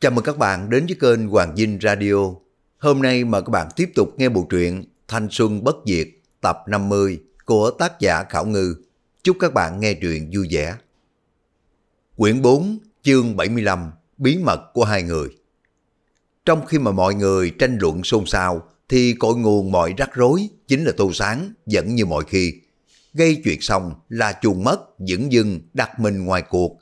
Chào mừng các bạn đến với kênh Hoàng Dinh Radio. Hôm nay mời các bạn tiếp tục nghe bộ truyện Thanh Xuân Bất Diệt tập 50 của tác giả Khảo Ngư. Chúc các bạn nghe truyện vui vẻ. Quyển 4, chương 75, Bí mật của hai người. Trong khi mà mọi người tranh luận xôn xao, thì cội nguồn mọi rắc rối chính là Tô Sáng vẫn như mọi khi. Gây chuyện xong là chuồng mất, dững dưng đặt mình ngoài cuộc.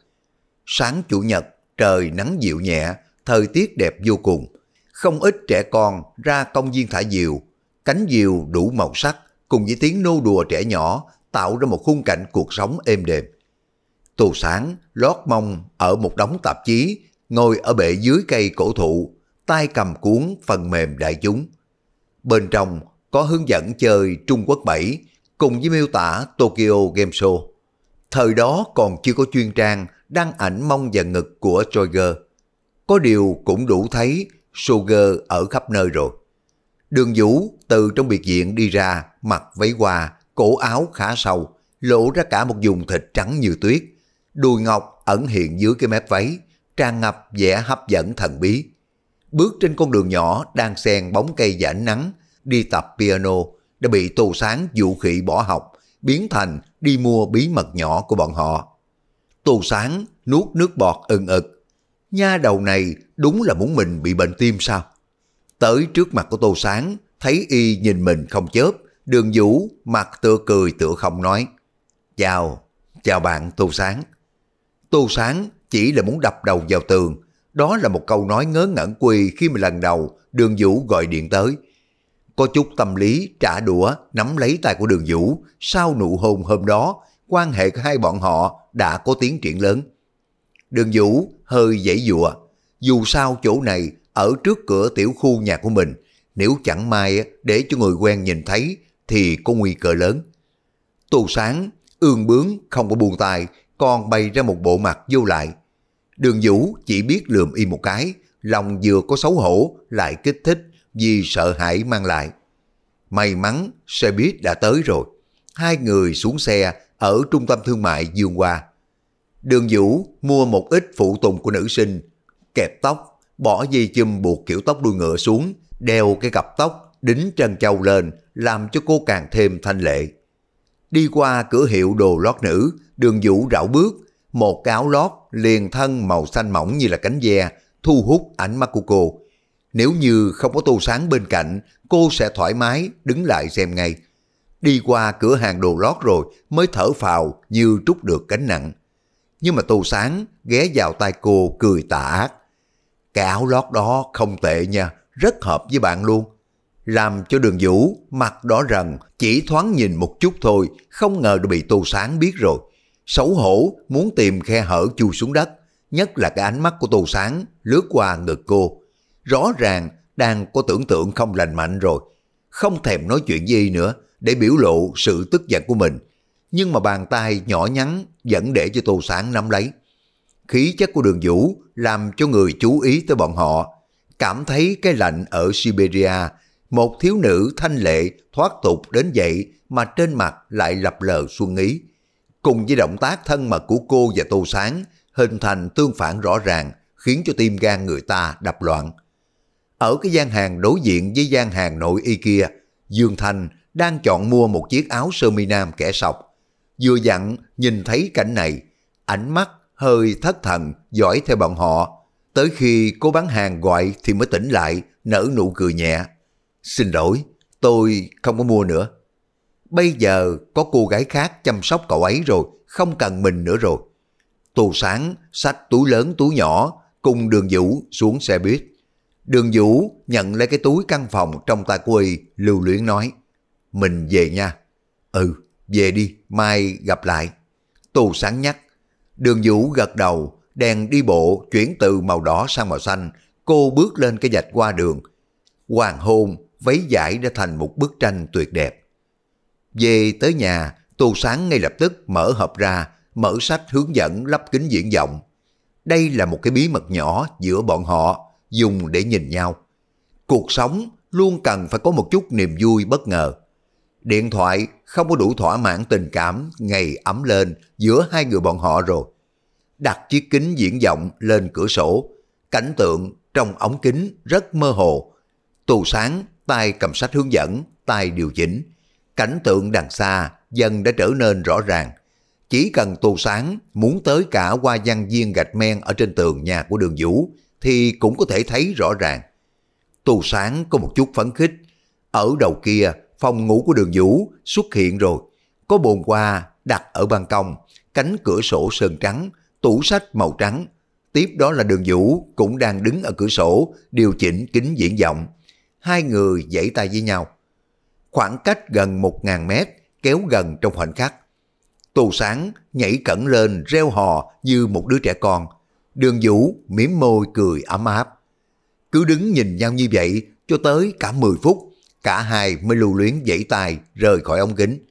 Sáng chủ nhật, trời nắng dịu nhẹ, thời tiết đẹp vô cùng. Không ít trẻ con ra công viên thả diều, cánh diều đủ màu sắc cùng với tiếng nô đùa trẻ nhỏ tạo ra một khung cảnh cuộc sống êm đềm. Tô Sáng lót mông ở một đống tạp chí, ngồi ở bệ dưới cây cổ thụ, tay cầm cuốn phần mềm đại chúng. Bên trong có hướng dẫn chơi Trung Quốc 7 cùng với miêu tả Tokyo Game Show. Thời đó còn chưa có chuyên trang đăng ảnh mong và ngực của Troiger. Có điều cũng đủ thấy Sugar ở khắp nơi rồi. Đường Vũ từ trong biệt viện đi ra, mặc váy hoa, cổ áo khá sâu, lộ ra cả một vùng thịt trắng như tuyết. Đùi ngọc ẩn hiện dưới cái mép váy, tràn ngập vẻ hấp dẫn thần bí. Bước trên con đường nhỏ đang xen bóng cây và ánh nắng, đi tập piano, đã bị tô sáng vũ khí bỏ học, biến thành đi mua bí mật nhỏ của bọn họ. Tô sáng nuốt nước bọt ừng ực, nha đầu này đúng là muốn mình bị bệnh tim sao? Tới trước mặt của Tô Sáng, thấy y nhìn mình không chớp, đường vũ mặt tựa cười tựa không nói. Chào, chào bạn Tô Sáng. Tô Sáng chỉ là muốn đập đầu vào tường, đó là một câu nói ngớ ngẩn quỳ khi mà lần đầu đường vũ gọi điện tới. Có chút tâm lý trả đũa nắm lấy tay của đường vũ, sau nụ hôn hôm đó, quan hệ của hai bọn họ đã có tiến triển lớn. Đường Vũ hơi dễ dụa, dù sao chỗ này ở trước cửa tiểu khu nhà của mình, nếu chẳng may để cho người quen nhìn thấy thì có nguy cơ lớn. Tù Sáng, ương bướng không có buồn tài, còn bày ra một bộ mặt vô lại. Đường Vũ chỉ biết lườm y một cái, lòng vừa có xấu hổ lại kích thích vì sợ hãi mang lại. May mắn xe buýt đã tới rồi. Hai người xuống xe ở trung tâm thương mại Dương Hoa. Đường Vũ mua một ít phụ tùng của nữ sinh, kẹp tóc, bỏ dây chum buộc kiểu tóc đuôi ngựa xuống, đeo cái cặp tóc, đính trân châu lên, làm cho cô càng thêm thanh lệ. Đi qua cửa hiệu đồ lót nữ, đường Vũ rảo bước, một cái áo lót liền thân màu xanh mỏng như là cánh ve, thu hút ánh mắt của cô. Nếu như không có tô sáng bên cạnh, cô sẽ thoải mái đứng lại xem ngay. Đi qua cửa hàng đồ lót rồi mới thở phào như trút được cánh nặng nhưng mà Tô Sáng ghé vào tay cô cười tà ác. Cái áo lót đó không tệ nha, rất hợp với bạn luôn. Làm cho đường vũ mặt đỏ rần, chỉ thoáng nhìn một chút thôi, không ngờ đã bị Tô Sáng biết rồi. Xấu hổ, muốn tìm khe hở chui xuống đất, nhất là cái ánh mắt của Tô Sáng lướt qua ngực cô. Rõ ràng đang có tưởng tượng không lành mạnh rồi, không thèm nói chuyện gì nữa để biểu lộ sự tức giận của mình. Nhưng mà bàn tay nhỏ nhắn vẫn để cho Tô Sáng nắm lấy. Khí chất của đường vũ làm cho người chú ý tới bọn họ, cảm thấy cái lạnh ở Siberia, một thiếu nữ thanh lệ thoát tục đến vậy mà trên mặt lại lập lờ xuân ý. Cùng với động tác thân mật của cô và Tô Sáng hình thành tương phản rõ ràng khiến cho tim gan người ta đập loạn. Ở cái gian hàng đối diện với gian hàng nội y kia, Dương Thành đang chọn mua một chiếc áo sơ mi nam kẻ sọc Vừa dặn nhìn thấy cảnh này, ánh mắt hơi thất thần dõi theo bọn họ. Tới khi cô bán hàng gọi thì mới tỉnh lại, nở nụ cười nhẹ. Xin lỗi, tôi không có mua nữa. Bây giờ có cô gái khác chăm sóc cậu ấy rồi, không cần mình nữa rồi. Tô Sáng sách túi lớn túi nhỏ cùng đường Vũ xuống xe buýt. Đường Vũ nhận lấy cái túi căn phòng trong tay cô ấy, lưu luyến nói. Mình về nha. Ừ, về đi, mai gặp lại. tù sáng nhắc. Đường Vũ gật đầu, đèn đi bộ chuyển từ màu đỏ sang màu xanh. Cô bước lên cái dạch qua đường. Hoàng hôn, váy giải đã thành một bức tranh tuyệt đẹp. Về tới nhà, tù Sáng ngay lập tức mở hộp ra, mở sách hướng dẫn lắp kính diễn vọng. Đây là một cái bí mật nhỏ giữa bọn họ, dùng để nhìn nhau. Cuộc sống luôn cần phải có một chút niềm vui bất ngờ. Điện thoại không có đủ thỏa mãn tình cảm ngày ấm lên giữa hai người bọn họ rồi. Đặt chiếc kính diễn vọng lên cửa sổ, cảnh tượng trong ống kính rất mơ hồ. Tù sáng, tay cầm sách hướng dẫn, tay điều chỉnh. Cảnh tượng đằng xa dần đã trở nên rõ ràng. Chỉ cần tù sáng muốn tới cả qua văn viên gạch men ở trên tường nhà của đường Vũ thì cũng có thể thấy rõ ràng. Tù sáng có một chút phấn khích. Ở đầu kia phòng ngủ của đường Vũ xuất hiện rồi. Có bồn hoa đặt ở ban công, cánh cửa sổ sơn trắng, tủ sách màu trắng. Tiếp đó là đường Vũ cũng đang đứng ở cửa sổ điều chỉnh kính diễn vọng. Hai người giãy tay với nhau. Khoảng cách gần một ngàn mét kéo gần trong khoảnh khắc. Tù sáng nhảy cẩn lên reo hò như một đứa trẻ con. Đường Vũ mỉm môi cười ấm áp. Cứ đứng nhìn nhau như vậy cho tới cả 10 phút cả hai mới lưu luyến dãy tay rời khỏi ống kính.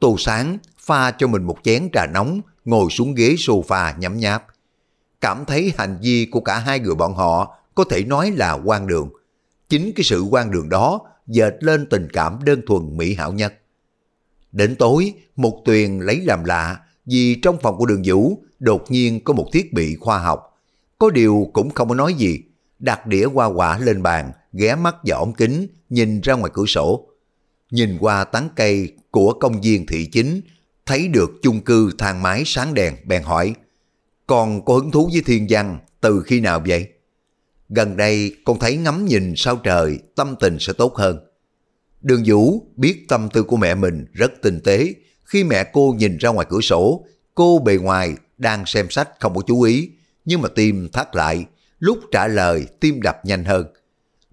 Tô Sáng pha cho mình một chén trà nóng, ngồi xuống ghế sofa nhắm nháp. Cảm thấy hành vi của cả hai người bọn họ có thể nói là quan đường. Chính cái sự quan đường đó dệt lên tình cảm đơn thuần mỹ hảo nhất. Đến tối, một Tuyền lấy làm lạ vì trong phòng của đường vũ đột nhiên có một thiết bị khoa học. Có điều cũng không có nói gì, đặt đĩa hoa quả lên bàn, ghé mắt vào ống kính, nhìn ra ngoài cửa sổ. Nhìn qua tán cây của công viên thị chính, thấy được chung cư thang máy sáng đèn bèn hỏi, con có hứng thú với thiên văn từ khi nào vậy? Gần đây con thấy ngắm nhìn sao trời, tâm tình sẽ tốt hơn. Đường Vũ biết tâm tư của mẹ mình rất tinh tế, khi mẹ cô nhìn ra ngoài cửa sổ, cô bề ngoài đang xem sách không có chú ý, nhưng mà tim thắt lại, lúc trả lời tim đập nhanh hơn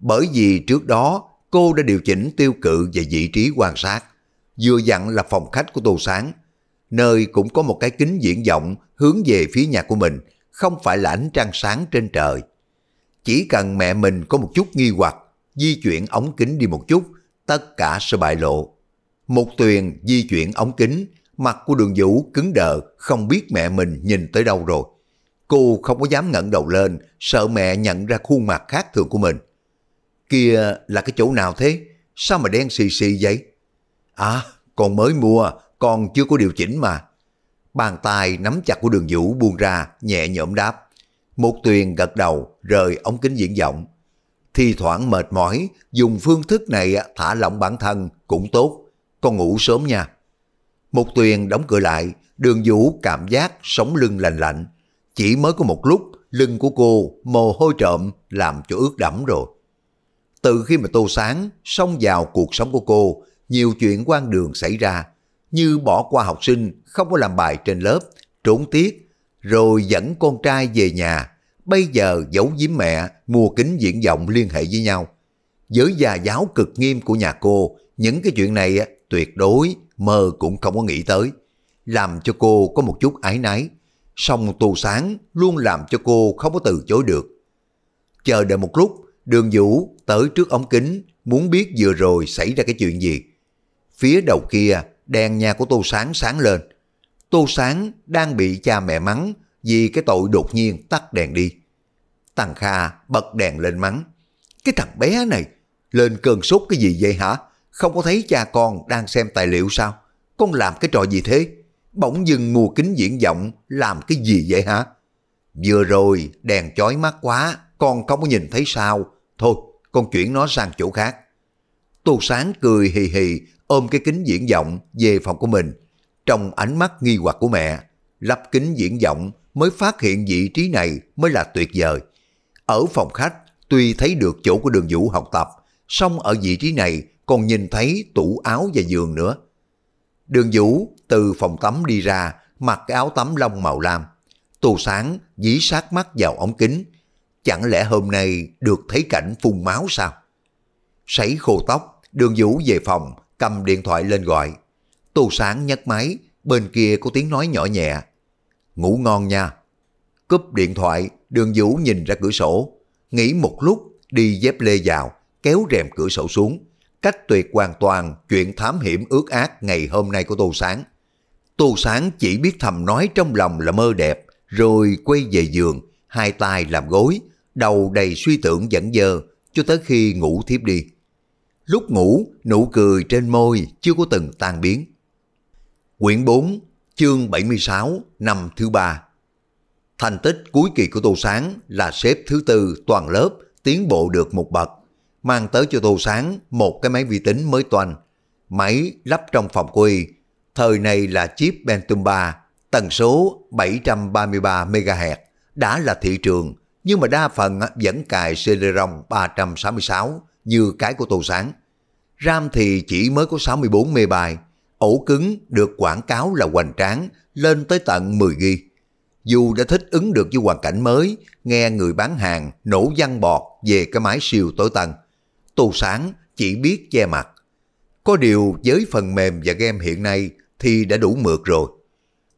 bởi vì trước đó cô đã điều chỉnh tiêu cự và vị trí quan sát. Vừa dặn là phòng khách của Tô Sáng, nơi cũng có một cái kính diễn vọng hướng về phía nhà của mình, không phải là ánh trăng sáng trên trời. Chỉ cần mẹ mình có một chút nghi hoặc, di chuyển ống kính đi một chút, tất cả sẽ bại lộ. Một tuyền di chuyển ống kính, mặt của đường vũ cứng đờ, không biết mẹ mình nhìn tới đâu rồi. Cô không có dám ngẩng đầu lên, sợ mẹ nhận ra khuôn mặt khác thường của mình kia là cái chỗ nào thế? Sao mà đen xì xì vậy? À, còn mới mua, còn chưa có điều chỉnh mà. Bàn tay nắm chặt của đường vũ buông ra, nhẹ nhõm đáp. Một tuyền gật đầu, rời ống kính diễn giọng. Thì thoảng mệt mỏi, dùng phương thức này thả lỏng bản thân cũng tốt. Con ngủ sớm nha. Một tuyền đóng cửa lại, đường vũ cảm giác sống lưng lành lạnh. Chỉ mới có một lúc, lưng của cô mồ hôi trộm làm cho ướt đẫm rồi. Từ khi mà Tô Sáng xông vào cuộc sống của cô, nhiều chuyện quan đường xảy ra, như bỏ qua học sinh, không có làm bài trên lớp, trốn tiết, rồi dẫn con trai về nhà, bây giờ giấu giếm mẹ, mua kính diễn vọng liên hệ với nhau. Với già giáo cực nghiêm của nhà cô, những cái chuyện này tuyệt đối mơ cũng không có nghĩ tới, làm cho cô có một chút ái náy. xong tù sáng luôn làm cho cô không có từ chối được. Chờ đợi một lúc, Đường Vũ tới trước ống kính, muốn biết vừa rồi xảy ra cái chuyện gì. Phía đầu kia, đèn nhà của Tô Sáng sáng lên. Tô Sáng đang bị cha mẹ mắng vì cái tội đột nhiên tắt đèn đi. Tăng Kha bật đèn lên mắng. Cái thằng bé này, lên cơn sốt cái gì vậy hả? Không có thấy cha con đang xem tài liệu sao? Con làm cái trò gì thế? Bỗng dừng mua kính diễn vọng làm cái gì vậy hả? Vừa rồi đèn chói mắt quá, con không có nhìn thấy sao? Thôi, con chuyển nó sang chỗ khác. Tô Sáng cười hì hì, ôm cái kính diễn vọng về phòng của mình. Trong ánh mắt nghi hoặc của mẹ, lắp kính diễn vọng mới phát hiện vị trí này mới là tuyệt vời. Ở phòng khách, tuy thấy được chỗ của đường vũ học tập, song ở vị trí này còn nhìn thấy tủ áo và giường nữa. Đường vũ từ phòng tắm đi ra, mặc cái áo tắm lông màu lam. Tô Sáng dí sát mắt vào ống kính, Chẳng lẽ hôm nay được thấy cảnh phun máu sao? Sấy khô tóc, đường vũ về phòng, cầm điện thoại lên gọi. Tô Sáng nhấc máy, bên kia có tiếng nói nhỏ nhẹ. Ngủ ngon nha. Cúp điện thoại, đường vũ nhìn ra cửa sổ. Nghĩ một lúc, đi dép lê vào, kéo rèm cửa sổ xuống. Cách tuyệt hoàn toàn chuyện thám hiểm ước ác ngày hôm nay của Tô Sáng. Tô Sáng chỉ biết thầm nói trong lòng là mơ đẹp, rồi quay về giường, hai tay làm gối, đầu đầy suy tưởng dẫn dơ cho tới khi ngủ thiếp đi. Lúc ngủ, nụ cười trên môi chưa có từng tan biến. Quyển 4, chương 76, năm thứ ba Thành tích cuối kỳ của Tô Sáng là xếp thứ tư toàn lớp, tiến bộ được một bậc, mang tới cho Tô Sáng một cái máy vi tính mới toàn. Máy lắp trong phòng của thời này là chip Pentium 3, tần số 733MHz, đã là thị trường nhưng mà đa phần vẫn cài CD-ROM 366 như cái của Tô Sáng. RAM thì chỉ mới có 64 mê bài, ổ cứng được quảng cáo là hoành tráng lên tới tận 10 ghi. Dù đã thích ứng được với hoàn cảnh mới, nghe người bán hàng nổ văn bọt về cái máy siêu tối tân. Tô Sáng chỉ biết che mặt. Có điều với phần mềm và game hiện nay thì đã đủ mượt rồi.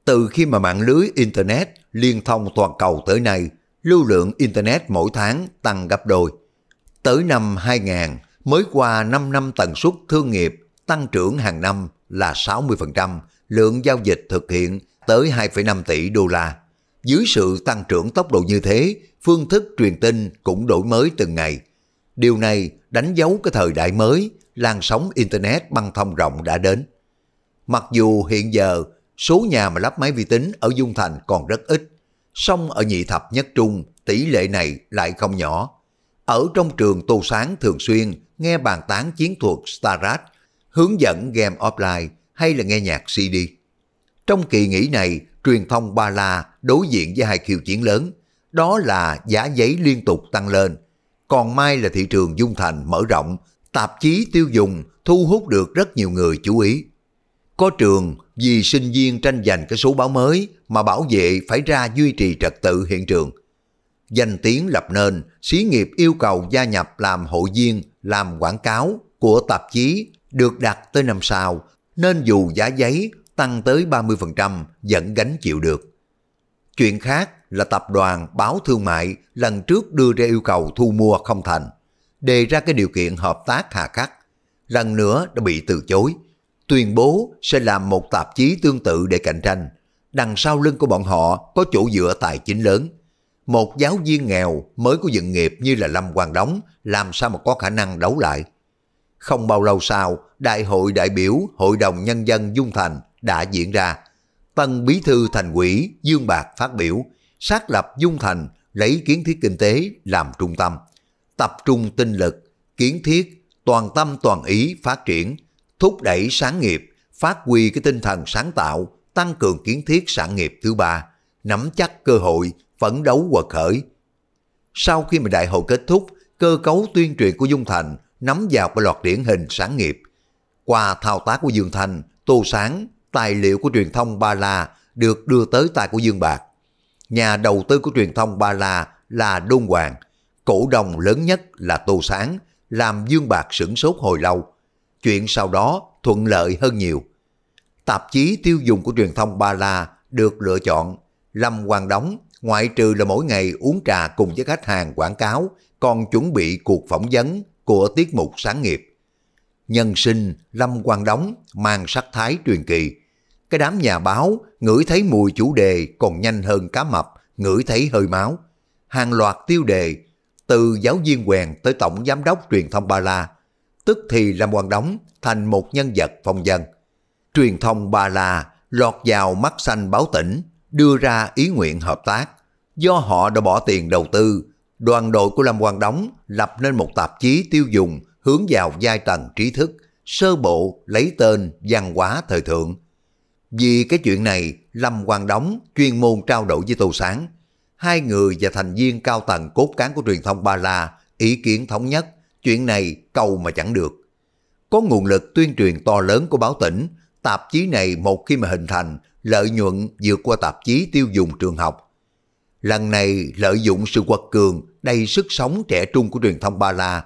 Từ khi mà mạng lưới Internet liên thông toàn cầu tới nay, lưu lượng Internet mỗi tháng tăng gấp đôi. Tới năm 2000, mới qua 5 năm tần suất thương nghiệp tăng trưởng hàng năm là 60%, lượng giao dịch thực hiện tới 2,5 tỷ đô la. Dưới sự tăng trưởng tốc độ như thế, phương thức truyền tin cũng đổi mới từng ngày. Điều này đánh dấu cái thời đại mới, làn sóng Internet băng thông rộng đã đến. Mặc dù hiện giờ số nhà mà lắp máy vi tính ở Dung Thành còn rất ít, song ở nhị thập nhất trung tỷ lệ này lại không nhỏ. Ở trong trường Tô Sáng thường xuyên nghe bàn tán chiến thuật Starat, hướng dẫn game offline hay là nghe nhạc CD. Trong kỳ nghỉ này, truyền thông Ba La đối diện với hai khiêu chiến lớn, đó là giá giấy liên tục tăng lên. Còn mai là thị trường dung thành mở rộng, tạp chí tiêu dùng thu hút được rất nhiều người chú ý. Có trường vì sinh viên tranh giành cái số báo mới mà bảo vệ phải ra duy trì trật tự hiện trường. Danh tiếng lập nên, xí nghiệp yêu cầu gia nhập làm hội viên, làm quảng cáo của tạp chí được đặt tới năm sau, nên dù giá giấy tăng tới 30% vẫn gánh chịu được. Chuyện khác là tập đoàn báo thương mại lần trước đưa ra yêu cầu thu mua không thành, đề ra cái điều kiện hợp tác hà khắc, lần nữa đã bị từ chối tuyên bố sẽ làm một tạp chí tương tự để cạnh tranh. Đằng sau lưng của bọn họ có chỗ dựa tài chính lớn. Một giáo viên nghèo mới có dựng nghiệp như là Lâm Quang Đóng làm sao mà có khả năng đấu lại. Không bao lâu sau, Đại hội đại biểu Hội đồng Nhân dân Dung Thành đã diễn ra. Tân Bí Thư Thành ủy Dương Bạc phát biểu, xác lập Dung Thành lấy kiến thiết kinh tế làm trung tâm. Tập trung tinh lực, kiến thiết, toàn tâm toàn ý phát triển, thúc đẩy sáng nghiệp, phát huy cái tinh thần sáng tạo, tăng cường kiến thiết sản nghiệp thứ ba, nắm chắc cơ hội, phấn đấu quật khởi. Sau khi mà đại hội kết thúc, cơ cấu tuyên truyền của Dung Thành nắm vào cái loạt điển hình sáng nghiệp. Qua thao tác của Dương Thành, Tô Sáng, tài liệu của truyền thông Ba La được đưa tới tay của Dương Bạc. Nhà đầu tư của truyền thông Ba La là Đôn Hoàng, cổ đồng lớn nhất là Tô Sáng, làm Dương Bạc sửng sốt hồi lâu chuyện sau đó thuận lợi hơn nhiều. Tạp chí tiêu dùng của truyền thông Ba La được lựa chọn, Lâm Quang Đóng ngoại trừ là mỗi ngày uống trà cùng với khách hàng quảng cáo, còn chuẩn bị cuộc phỏng vấn của tiết mục sáng nghiệp. Nhân sinh Lâm Quang Đóng mang sắc thái truyền kỳ. Cái đám nhà báo ngửi thấy mùi chủ đề còn nhanh hơn cá mập, ngửi thấy hơi máu. Hàng loạt tiêu đề từ giáo viên quèn tới tổng giám đốc truyền thông Ba La tức thì lâm quan đóng thành một nhân vật phong dân. Truyền thông Ba La lọt vào mắt xanh báo tỉnh, đưa ra ý nguyện hợp tác. Do họ đã bỏ tiền đầu tư, đoàn đội của Lâm Quang Đóng lập nên một tạp chí tiêu dùng hướng vào giai tầng trí thức, sơ bộ lấy tên văn hóa thời thượng. Vì cái chuyện này, Lâm Quang Đóng chuyên môn trao đổi với Tô Sáng. Hai người và thành viên cao tầng cốt cán của truyền thông Ba La ý kiến thống nhất Chuyện này cầu mà chẳng được. Có nguồn lực tuyên truyền to lớn của báo tỉnh, tạp chí này một khi mà hình thành, lợi nhuận vượt qua tạp chí tiêu dùng trường học. Lần này lợi dụng sự quật cường, đầy sức sống trẻ trung của truyền thông Ba La,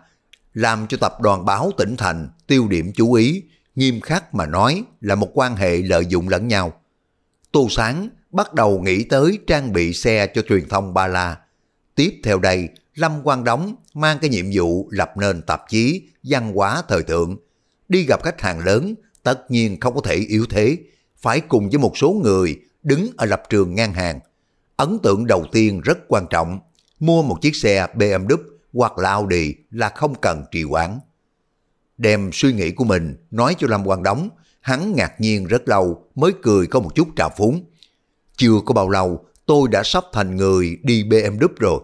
làm cho tập đoàn báo tỉnh thành tiêu điểm chú ý, nghiêm khắc mà nói là một quan hệ lợi dụng lẫn nhau. Tô Sáng bắt đầu nghĩ tới trang bị xe cho truyền thông Ba La. Tiếp theo đây, Lâm Quang Đóng mang cái nhiệm vụ lập nên tạp chí văn hóa thời thượng. Đi gặp khách hàng lớn, tất nhiên không có thể yếu thế, phải cùng với một số người đứng ở lập trường ngang hàng. Ấn tượng đầu tiên rất quan trọng, mua một chiếc xe BMW hoặc là Audi là không cần trì hoãn. Đem suy nghĩ của mình nói cho Lâm Quang Đóng, hắn ngạc nhiên rất lâu mới cười có một chút trào phúng. Chưa có bao lâu tôi đã sắp thành người đi BMW rồi.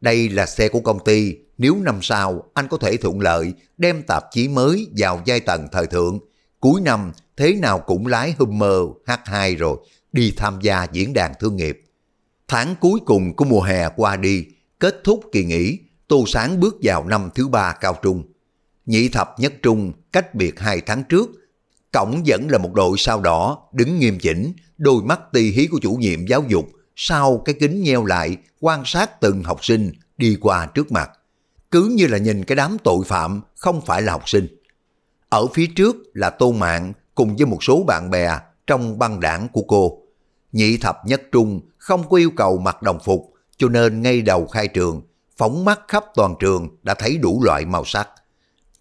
Đây là xe của công ty, nếu năm sau anh có thể thuận lợi đem tạp chí mới vào giai tầng thời thượng, cuối năm thế nào cũng lái Hummer H2 rồi, đi tham gia diễn đàn thương nghiệp. Tháng cuối cùng của mùa hè qua đi, kết thúc kỳ nghỉ, Tô Sáng bước vào năm thứ ba cao trung. Nhị thập nhất trung, cách biệt hai tháng trước, cổng vẫn là một đội sao đỏ, đứng nghiêm chỉnh, đôi mắt tì hí của chủ nhiệm giáo dục sau cái kính nheo lại quan sát từng học sinh đi qua trước mặt. Cứ như là nhìn cái đám tội phạm không phải là học sinh. Ở phía trước là Tô Mạng cùng với một số bạn bè trong băng đảng của cô. Nhị thập nhất trung không có yêu cầu mặc đồng phục cho nên ngay đầu khai trường, phóng mắt khắp toàn trường đã thấy đủ loại màu sắc.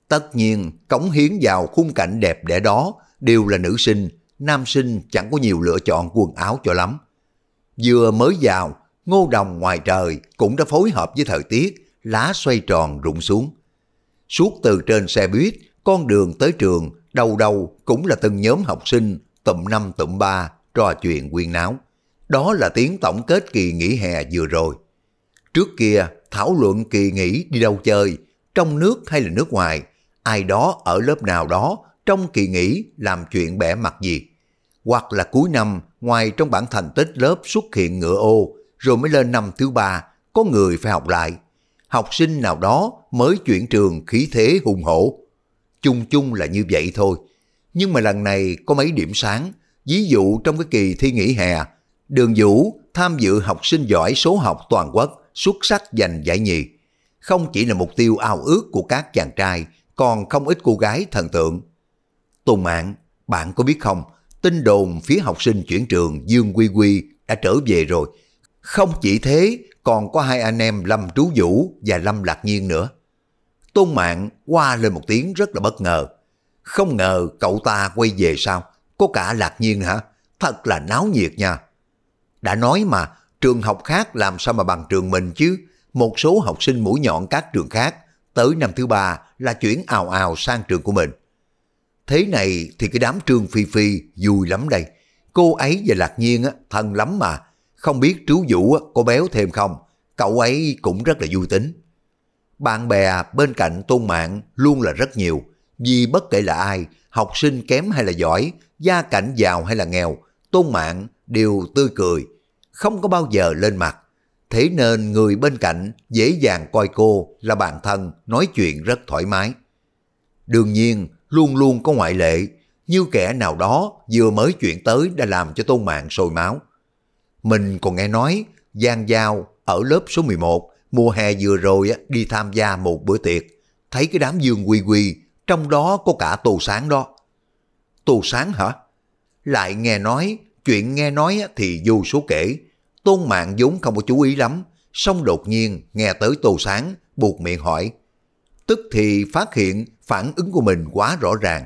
Tất nhiên, cống hiến vào khung cảnh đẹp đẽ đó đều là nữ sinh, nam sinh chẳng có nhiều lựa chọn quần áo cho lắm. Vừa mới vào, ngô đồng ngoài trời cũng đã phối hợp với thời tiết, lá xoay tròn rụng xuống. Suốt từ trên xe buýt, con đường tới trường, đầu đầu cũng là từng nhóm học sinh, tụm năm tụm ba, trò chuyện quyên náo. Đó là tiếng tổng kết kỳ nghỉ hè vừa rồi. Trước kia, thảo luận kỳ nghỉ đi đâu chơi, trong nước hay là nước ngoài, ai đó ở lớp nào đó trong kỳ nghỉ làm chuyện bẻ mặt gì. Hoặc là cuối năm ngoài trong bản thành tích lớp xuất hiện ngựa ô, rồi mới lên năm thứ ba, có người phải học lại. Học sinh nào đó mới chuyển trường khí thế hùng hổ. Chung chung là như vậy thôi. Nhưng mà lần này có mấy điểm sáng, ví dụ trong cái kỳ thi nghỉ hè, Đường Vũ tham dự học sinh giỏi số học toàn quốc xuất sắc giành giải nhì. Không chỉ là mục tiêu ao ước của các chàng trai, còn không ít cô gái thần tượng. Tôn Mạng, bạn có biết không, tin đồn phía học sinh chuyển trường Dương Quy Quy đã trở về rồi. Không chỉ thế, còn có hai anh em Lâm Trú Vũ và Lâm Lạc Nhiên nữa. Tôn Mạng qua lên một tiếng rất là bất ngờ. Không ngờ cậu ta quay về sao? Có cả Lạc Nhiên hả? Thật là náo nhiệt nha. Đã nói mà, trường học khác làm sao mà bằng trường mình chứ? Một số học sinh mũi nhọn các trường khác tới năm thứ ba là chuyển ào ào sang trường của mình. Thế này thì cái đám Trương Phi Phi vui lắm đây. Cô ấy và Lạc Nhiên á, thân lắm mà. Không biết Trú Vũ á, có béo thêm không? Cậu ấy cũng rất là vui tính. Bạn bè bên cạnh Tôn Mạng luôn là rất nhiều. Vì bất kể là ai, học sinh kém hay là giỏi, gia cảnh giàu hay là nghèo, Tôn Mạng đều tươi cười, không có bao giờ lên mặt. Thế nên người bên cạnh dễ dàng coi cô là bạn thân nói chuyện rất thoải mái. Đương nhiên, luôn luôn có ngoại lệ, như kẻ nào đó vừa mới chuyện tới đã làm cho tôn mạng sôi máu. Mình còn nghe nói Giang Giao ở lớp số 11 mùa hè vừa rồi đi tham gia một bữa tiệc, thấy cái đám dương quy quy, trong đó có cả tù Sáng đó. tù Sáng hả? Lại nghe nói, chuyện nghe nói thì vô số kể, tôn mạng vốn không có chú ý lắm, xong đột nhiên nghe tới tù Sáng, buộc miệng hỏi, tức thì phát hiện phản ứng của mình quá rõ ràng.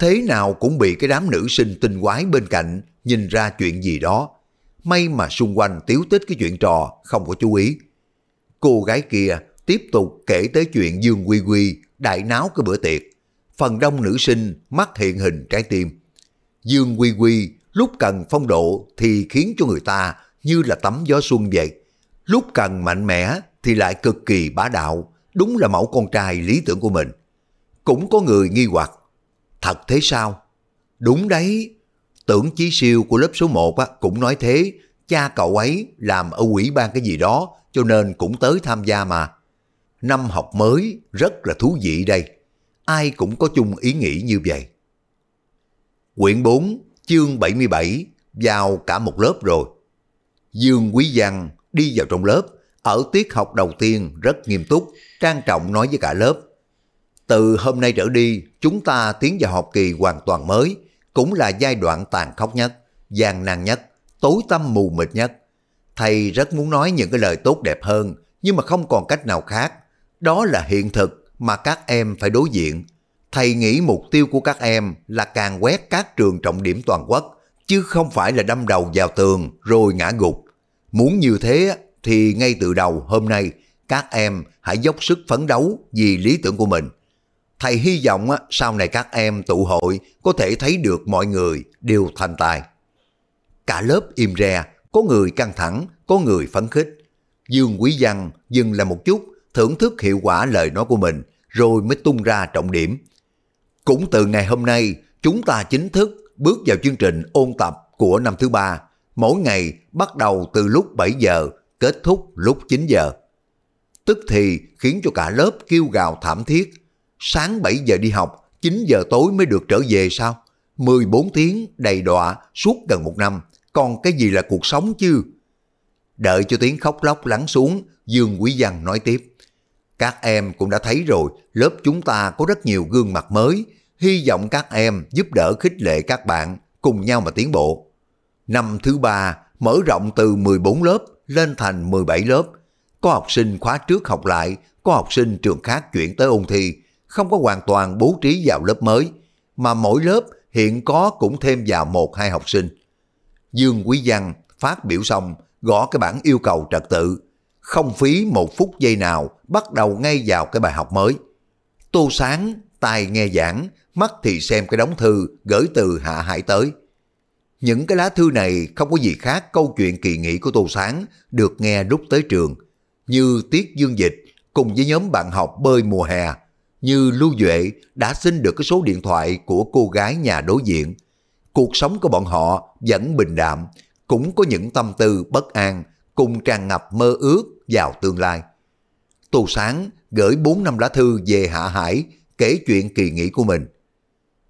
Thế nào cũng bị cái đám nữ sinh tinh quái bên cạnh nhìn ra chuyện gì đó. May mà xung quanh tiếu tích cái chuyện trò không có chú ý. Cô gái kia tiếp tục kể tới chuyện Dương Quy Quy đại náo cái bữa tiệc. Phần đông nữ sinh mắt hiện hình trái tim. Dương Quy Quy lúc cần phong độ thì khiến cho người ta như là tắm gió xuân vậy. Lúc cần mạnh mẽ thì lại cực kỳ bá đạo, đúng là mẫu con trai lý tưởng của mình. Cũng có người nghi hoặc, thật thế sao? Đúng đấy, tưởng chí siêu của lớp số 1 á, cũng nói thế, cha cậu ấy làm ở quỹ ban cái gì đó cho nên cũng tới tham gia mà. Năm học mới rất là thú vị đây, ai cũng có chung ý nghĩ như vậy. Quyển 4, chương 77, vào cả một lớp rồi. Dương Quý Văn đi vào trong lớp, ở tiết học đầu tiên rất nghiêm túc, trang trọng nói với cả lớp. Từ hôm nay trở đi, chúng ta tiến vào học kỳ hoàn toàn mới, cũng là giai đoạn tàn khốc nhất, gian nan nhất, tối tăm mù mịt nhất. Thầy rất muốn nói những cái lời tốt đẹp hơn, nhưng mà không còn cách nào khác. Đó là hiện thực mà các em phải đối diện. Thầy nghĩ mục tiêu của các em là càng quét các trường trọng điểm toàn quốc, chứ không phải là đâm đầu vào tường rồi ngã gục. Muốn như thế thì ngay từ đầu hôm nay các em hãy dốc sức phấn đấu vì lý tưởng của mình. Thầy hy vọng sau này các em tụ hội có thể thấy được mọi người đều thành tài. Cả lớp im re, có người căng thẳng, có người phấn khích. Dương Quý Văn dừng lại một chút, thưởng thức hiệu quả lời nói của mình, rồi mới tung ra trọng điểm. Cũng từ ngày hôm nay, chúng ta chính thức bước vào chương trình ôn tập của năm thứ ba. Mỗi ngày bắt đầu từ lúc 7 giờ kết thúc lúc 9 giờ. Tức thì khiến cho cả lớp kêu gào thảm thiết. Sáng 7 giờ đi học, 9 giờ tối mới được trở về sao? 14 tiếng đầy đọa suốt gần một năm, còn cái gì là cuộc sống chứ? Đợi cho tiếng khóc lóc lắng xuống, Dương Quý Văn nói tiếp. Các em cũng đã thấy rồi, lớp chúng ta có rất nhiều gương mặt mới. Hy vọng các em giúp đỡ khích lệ các bạn, cùng nhau mà tiến bộ. Năm thứ ba, mở rộng từ 14 lớp lên thành 17 lớp, có học sinh khóa trước học lại, có học sinh trường khác chuyển tới ôn thi, không có hoàn toàn bố trí vào lớp mới, mà mỗi lớp hiện có cũng thêm vào một hai học sinh. Dương Quý Văn phát biểu xong, gõ cái bản yêu cầu trật tự, không phí một phút giây nào bắt đầu ngay vào cái bài học mới. Tô Sáng, tai nghe giảng, mắt thì xem cái đóng thư gửi từ Hạ Hải tới. Những cái lá thư này không có gì khác câu chuyện kỳ nghỉ của Tô Sáng được nghe lúc tới trường, như Tiết Dương Dịch cùng với nhóm bạn học bơi mùa hè, như Lưu Duệ đã xin được cái số điện thoại của cô gái nhà đối diện. Cuộc sống của bọn họ vẫn bình đạm, cũng có những tâm tư bất an, cùng tràn ngập mơ ước vào tương lai. Tô Sáng gửi 4 năm lá thư về Hạ Hải kể chuyện kỳ nghỉ của mình.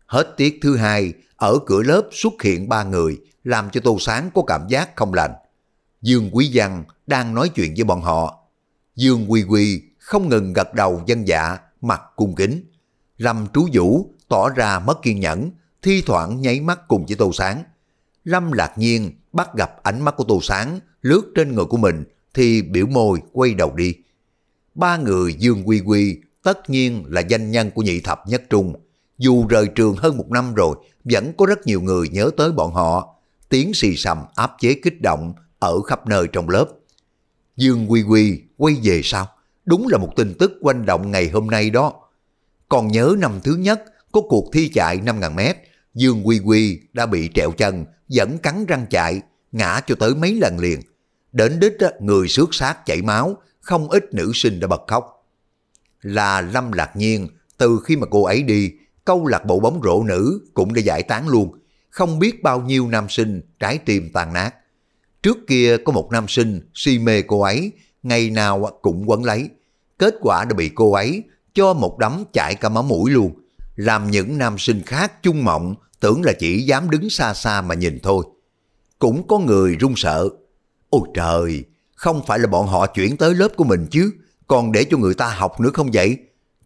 Hết tiết thứ hai, ở cửa lớp xuất hiện ba người, làm cho Tô Sáng có cảm giác không lành. Dương Quý Văn đang nói chuyện với bọn họ. Dương Quy Quy không ngừng gật đầu dân dạ, mặt cung kính. Lâm Trú Vũ tỏ ra mất kiên nhẫn, thi thoảng nháy mắt cùng với Tô Sáng. Lâm Lạc Nhiên bắt gặp ánh mắt của Tô Sáng lướt trên người của mình thì biểu môi quay đầu đi. Ba người Dương Quy Quy tất nhiên là danh nhân của nhị thập nhất trung, dù rời trường hơn một năm rồi, vẫn có rất nhiều người nhớ tới bọn họ. Tiếng xì sầm áp chế kích động ở khắp nơi trong lớp. Dương Quy Quy quay về sao? Đúng là một tin tức quanh động ngày hôm nay đó. Còn nhớ năm thứ nhất, có cuộc thi chạy 5.000m, Dương Quy Quy đã bị trẹo chân, vẫn cắn răng chạy, ngã cho tới mấy lần liền. Đến đích người xước xác chảy máu, không ít nữ sinh đã bật khóc. Là Lâm Lạc Nhiên, từ khi mà cô ấy đi, câu lạc bộ bóng rổ nữ cũng đã giải tán luôn, không biết bao nhiêu nam sinh trái tim tàn nát. Trước kia có một nam sinh si mê cô ấy, ngày nào cũng quấn lấy. Kết quả đã bị cô ấy cho một đấm chạy cả máu mũi luôn, làm những nam sinh khác chung mộng tưởng là chỉ dám đứng xa xa mà nhìn thôi. Cũng có người run sợ. Ôi trời, không phải là bọn họ chuyển tới lớp của mình chứ, còn để cho người ta học nữa không vậy?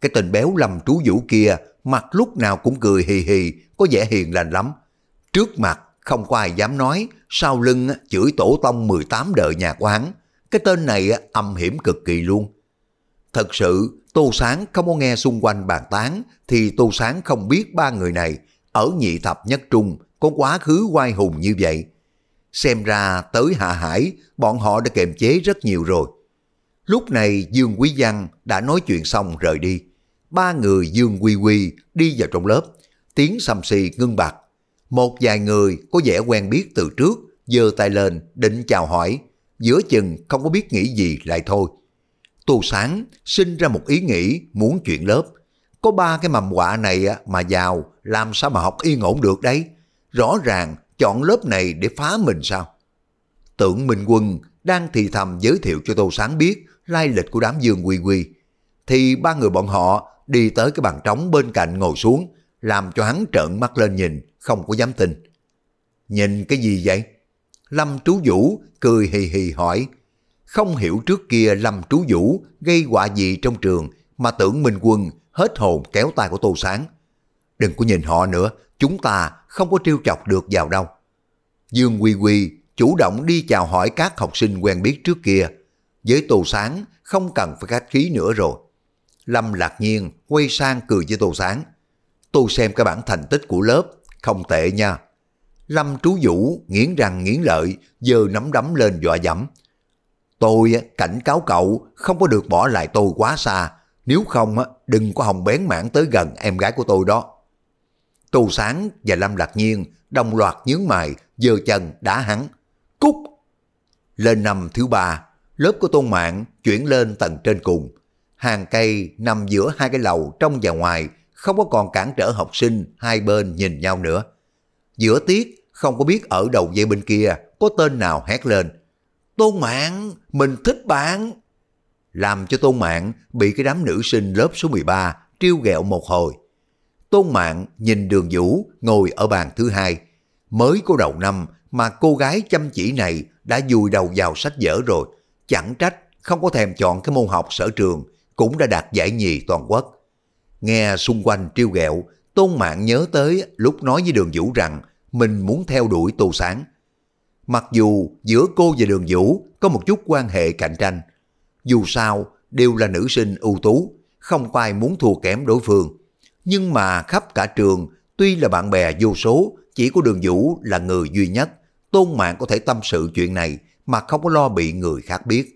Cái tình béo lầm trú vũ kia mặt lúc nào cũng cười hì hì, có vẻ hiền lành lắm. Trước mặt không có ai dám nói, sau lưng chửi tổ tông 18 đời nhà quán. Cái tên này âm hiểm cực kỳ luôn. Thật sự, Tô Sáng không có nghe xung quanh bàn tán, thì Tô Sáng không biết ba người này ở nhị thập nhất trung có quá khứ oai hùng như vậy. Xem ra tới Hạ Hải, bọn họ đã kiềm chế rất nhiều rồi. Lúc này Dương Quý Văn đã nói chuyện xong rời đi ba người Dương Quy Quy đi vào trong lớp, tiếng xăm xì ngưng bặt. Một vài người có vẻ quen biết từ trước, giơ tay lên định chào hỏi, giữa chừng không có biết nghĩ gì lại thôi. Tu Sáng sinh ra một ý nghĩ muốn chuyện lớp. Có ba cái mầm quả này mà vào làm sao mà học yên ổn được đấy. Rõ ràng chọn lớp này để phá mình sao? Tưởng Minh Quân đang thì thầm giới thiệu cho Tô Sáng biết lai lịch của đám dương quy quy. Thì ba người bọn họ đi tới cái bàn trống bên cạnh ngồi xuống, làm cho hắn trợn mắt lên nhìn, không có dám tin. Nhìn cái gì vậy? Lâm Trú Vũ cười hì hì hỏi. Không hiểu trước kia Lâm Trú Vũ gây họa gì trong trường mà tưởng Minh Quân hết hồn kéo tay của Tô Sáng. Đừng có nhìn họ nữa, chúng ta không có trêu chọc được vào đâu. Dương Quy Quy chủ động đi chào hỏi các học sinh quen biết trước kia. Với Tô Sáng không cần phải khách khí nữa rồi. Lâm lạc nhiên quay sang cười với Tô Sáng. Tôi xem cái bản thành tích của lớp, không tệ nha. Lâm trú vũ nghiến răng nghiến lợi, giơ nắm đấm lên dọa dẫm. Tôi cảnh cáo cậu không có được bỏ lại tôi quá xa, nếu không đừng có hồng bén mảng tới gần em gái của tôi đó. Tô Sáng và Lâm Lạc Nhiên đồng loạt nhướng mày, giơ chân đá hắn. Cút! Lên năm thứ ba, lớp của Tôn Mạng chuyển lên tầng trên cùng, hàng cây nằm giữa hai cái lầu trong và ngoài, không có còn cản trở học sinh hai bên nhìn nhau nữa. Giữa tiết, không có biết ở đầu dây bên kia có tên nào hét lên. Tôn Mạng, mình thích bạn. Làm cho Tôn Mạng bị cái đám nữ sinh lớp số 13 trêu ghẹo một hồi. Tôn Mạng nhìn đường vũ ngồi ở bàn thứ hai. Mới có đầu năm mà cô gái chăm chỉ này đã vùi đầu vào sách vở rồi. Chẳng trách không có thèm chọn cái môn học sở trường cũng đã đạt giải nhì toàn quốc. Nghe xung quanh triêu ghẹo, Tôn Mạng nhớ tới lúc nói với Đường Vũ rằng mình muốn theo đuổi Tô Sáng. Mặc dù giữa cô và Đường Vũ có một chút quan hệ cạnh tranh, dù sao đều là nữ sinh ưu tú, không có ai muốn thua kém đối phương. Nhưng mà khắp cả trường, tuy là bạn bè vô số, chỉ có Đường Vũ là người duy nhất, Tôn Mạng có thể tâm sự chuyện này mà không có lo bị người khác biết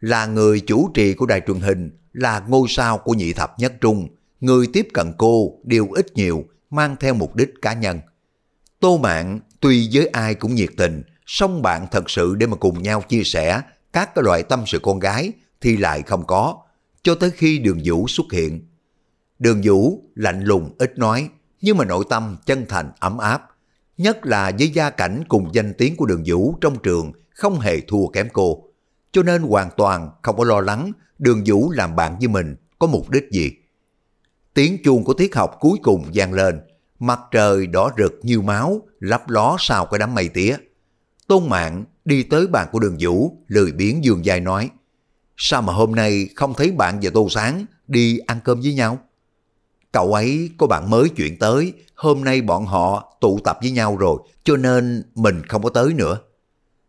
là người chủ trì của đài truyền hình, là ngôi sao của nhị thập nhất trung, người tiếp cận cô đều ít nhiều, mang theo mục đích cá nhân. Tô Mạng tuy với ai cũng nhiệt tình, song bạn thật sự để mà cùng nhau chia sẻ các loại tâm sự con gái thì lại không có, cho tới khi Đường Vũ xuất hiện. Đường Vũ lạnh lùng ít nói, nhưng mà nội tâm chân thành ấm áp, nhất là với gia cảnh cùng danh tiếng của Đường Vũ trong trường không hề thua kém cô cho nên hoàn toàn không có lo lắng đường vũ làm bạn với mình có mục đích gì. Tiếng chuông của tiết học cuối cùng vang lên, mặt trời đỏ rực như máu, lấp ló sau cái đám mây tía. Tôn Mạng đi tới bàn của đường Vũ, lười biến giường dài nói, sao mà hôm nay không thấy bạn và Tô Sáng đi ăn cơm với nhau? Cậu ấy có bạn mới chuyện tới, hôm nay bọn họ tụ tập với nhau rồi, cho nên mình không có tới nữa.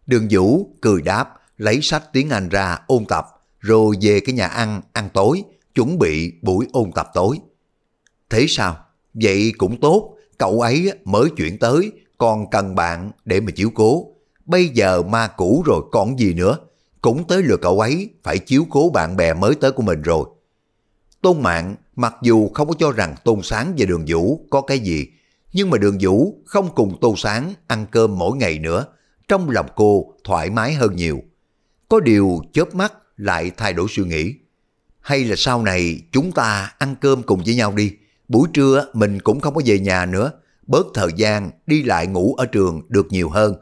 Đường Vũ cười đáp, lấy sách tiếng Anh ra ôn tập, rồi về cái nhà ăn, ăn tối, chuẩn bị buổi ôn tập tối. Thế sao? Vậy cũng tốt, cậu ấy mới chuyển tới, còn cần bạn để mà chiếu cố. Bây giờ ma cũ rồi còn gì nữa, cũng tới lượt cậu ấy phải chiếu cố bạn bè mới tới của mình rồi. Tôn Mạng mặc dù không có cho rằng Tôn Sáng và Đường Vũ có cái gì, nhưng mà Đường Vũ không cùng Tôn Sáng ăn cơm mỗi ngày nữa, trong lòng cô thoải mái hơn nhiều. Có điều chớp mắt lại thay đổi suy nghĩ. Hay là sau này chúng ta ăn cơm cùng với nhau đi. Buổi trưa mình cũng không có về nhà nữa. Bớt thời gian đi lại ngủ ở trường được nhiều hơn.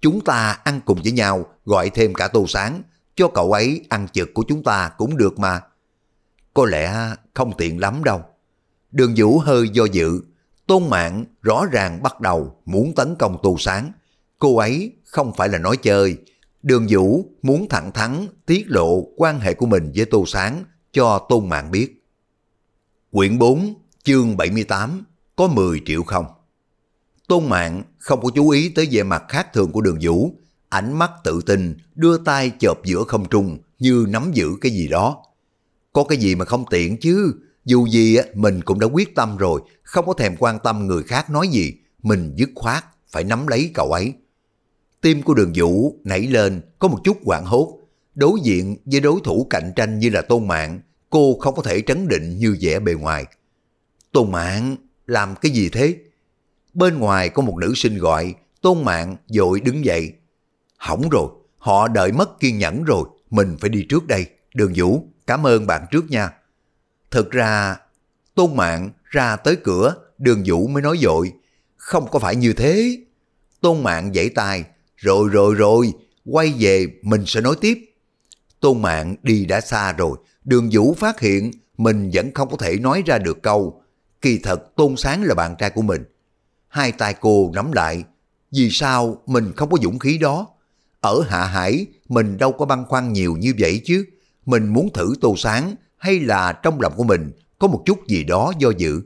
Chúng ta ăn cùng với nhau gọi thêm cả tô sáng. Cho cậu ấy ăn trực của chúng ta cũng được mà. Có lẽ không tiện lắm đâu. Đường Vũ hơi do dự. Tôn Mạng rõ ràng bắt đầu muốn tấn công Tô Sáng. Cô ấy không phải là nói chơi, Đường Vũ muốn thẳng thắn tiết lộ quan hệ của mình với Tô Sáng cho Tôn Mạng biết. Quyển 4, chương 78, có 10 triệu không? Tôn Mạng không có chú ý tới vẻ mặt khác thường của đường Vũ, ánh mắt tự tin, đưa tay chộp giữa không trung như nắm giữ cái gì đó. Có cái gì mà không tiện chứ, dù gì mình cũng đã quyết tâm rồi, không có thèm quan tâm người khác nói gì, mình dứt khoát phải nắm lấy cậu ấy tim của đường vũ nảy lên có một chút hoảng hốt. Đối diện với đối thủ cạnh tranh như là Tôn Mạng, cô không có thể trấn định như vẻ bề ngoài. Tôn Mạng làm cái gì thế? Bên ngoài có một nữ sinh gọi, Tôn Mạng dội đứng dậy. Hỏng rồi, họ đợi mất kiên nhẫn rồi, mình phải đi trước đây. Đường Vũ, cảm ơn bạn trước nha. Thực ra, Tôn Mạng ra tới cửa, Đường Vũ mới nói dội. Không có phải như thế. Tôn Mạng giãy tay, rồi rồi rồi, quay về mình sẽ nói tiếp. Tôn Mạng đi đã xa rồi, đường Vũ phát hiện mình vẫn không có thể nói ra được câu. Kỳ thật Tôn Sáng là bạn trai của mình. Hai tay cô nắm lại, vì sao mình không có dũng khí đó? Ở Hạ Hải, mình đâu có băn khoăn nhiều như vậy chứ. Mình muốn thử Tô Sáng hay là trong lòng của mình có một chút gì đó do dự.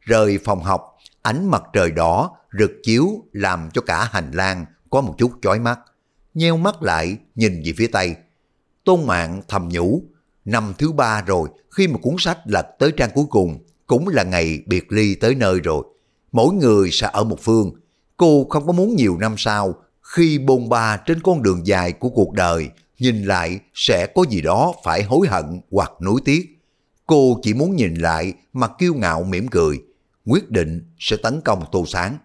Rời phòng học, ánh mặt trời đỏ rực chiếu làm cho cả hành lang có một chút chói mắt, nheo mắt lại nhìn về phía tây. Tôn Mạng thầm nhủ, năm thứ ba rồi khi mà cuốn sách lật tới trang cuối cùng cũng là ngày biệt ly tới nơi rồi. Mỗi người sẽ ở một phương, cô không có muốn nhiều năm sau khi bôn ba trên con đường dài của cuộc đời nhìn lại sẽ có gì đó phải hối hận hoặc nuối tiếc. Cô chỉ muốn nhìn lại mà kiêu ngạo mỉm cười, quyết định sẽ tấn công Tô Sáng.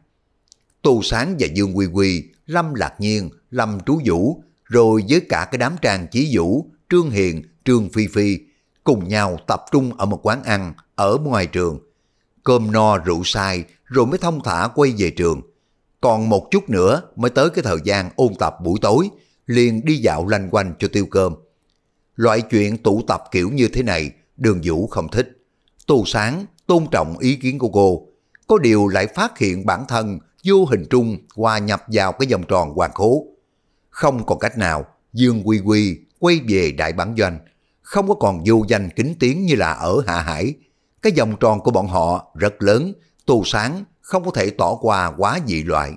Tô Sáng và Dương Quy Quy Lâm Lạc Nhiên, Lâm Trú Vũ, rồi với cả cái đám trang Chí Vũ, Trương Hiền, Trương Phi Phi, cùng nhau tập trung ở một quán ăn ở ngoài trường. Cơm no rượu sai rồi mới thông thả quay về trường. Còn một chút nữa mới tới cái thời gian ôn tập buổi tối, liền đi dạo lanh quanh cho tiêu cơm. Loại chuyện tụ tập kiểu như thế này, đường vũ không thích. Tô sáng, tôn trọng ý kiến của cô, có điều lại phát hiện bản thân vô hình trung hòa nhập vào cái vòng tròn hoàng khố. Không còn cách nào, Dương Quy Quy quay về đại bản doanh, không có còn vô danh kính tiếng như là ở Hạ Hải. Cái vòng tròn của bọn họ rất lớn, tù sáng, không có thể tỏ qua quá dị loại.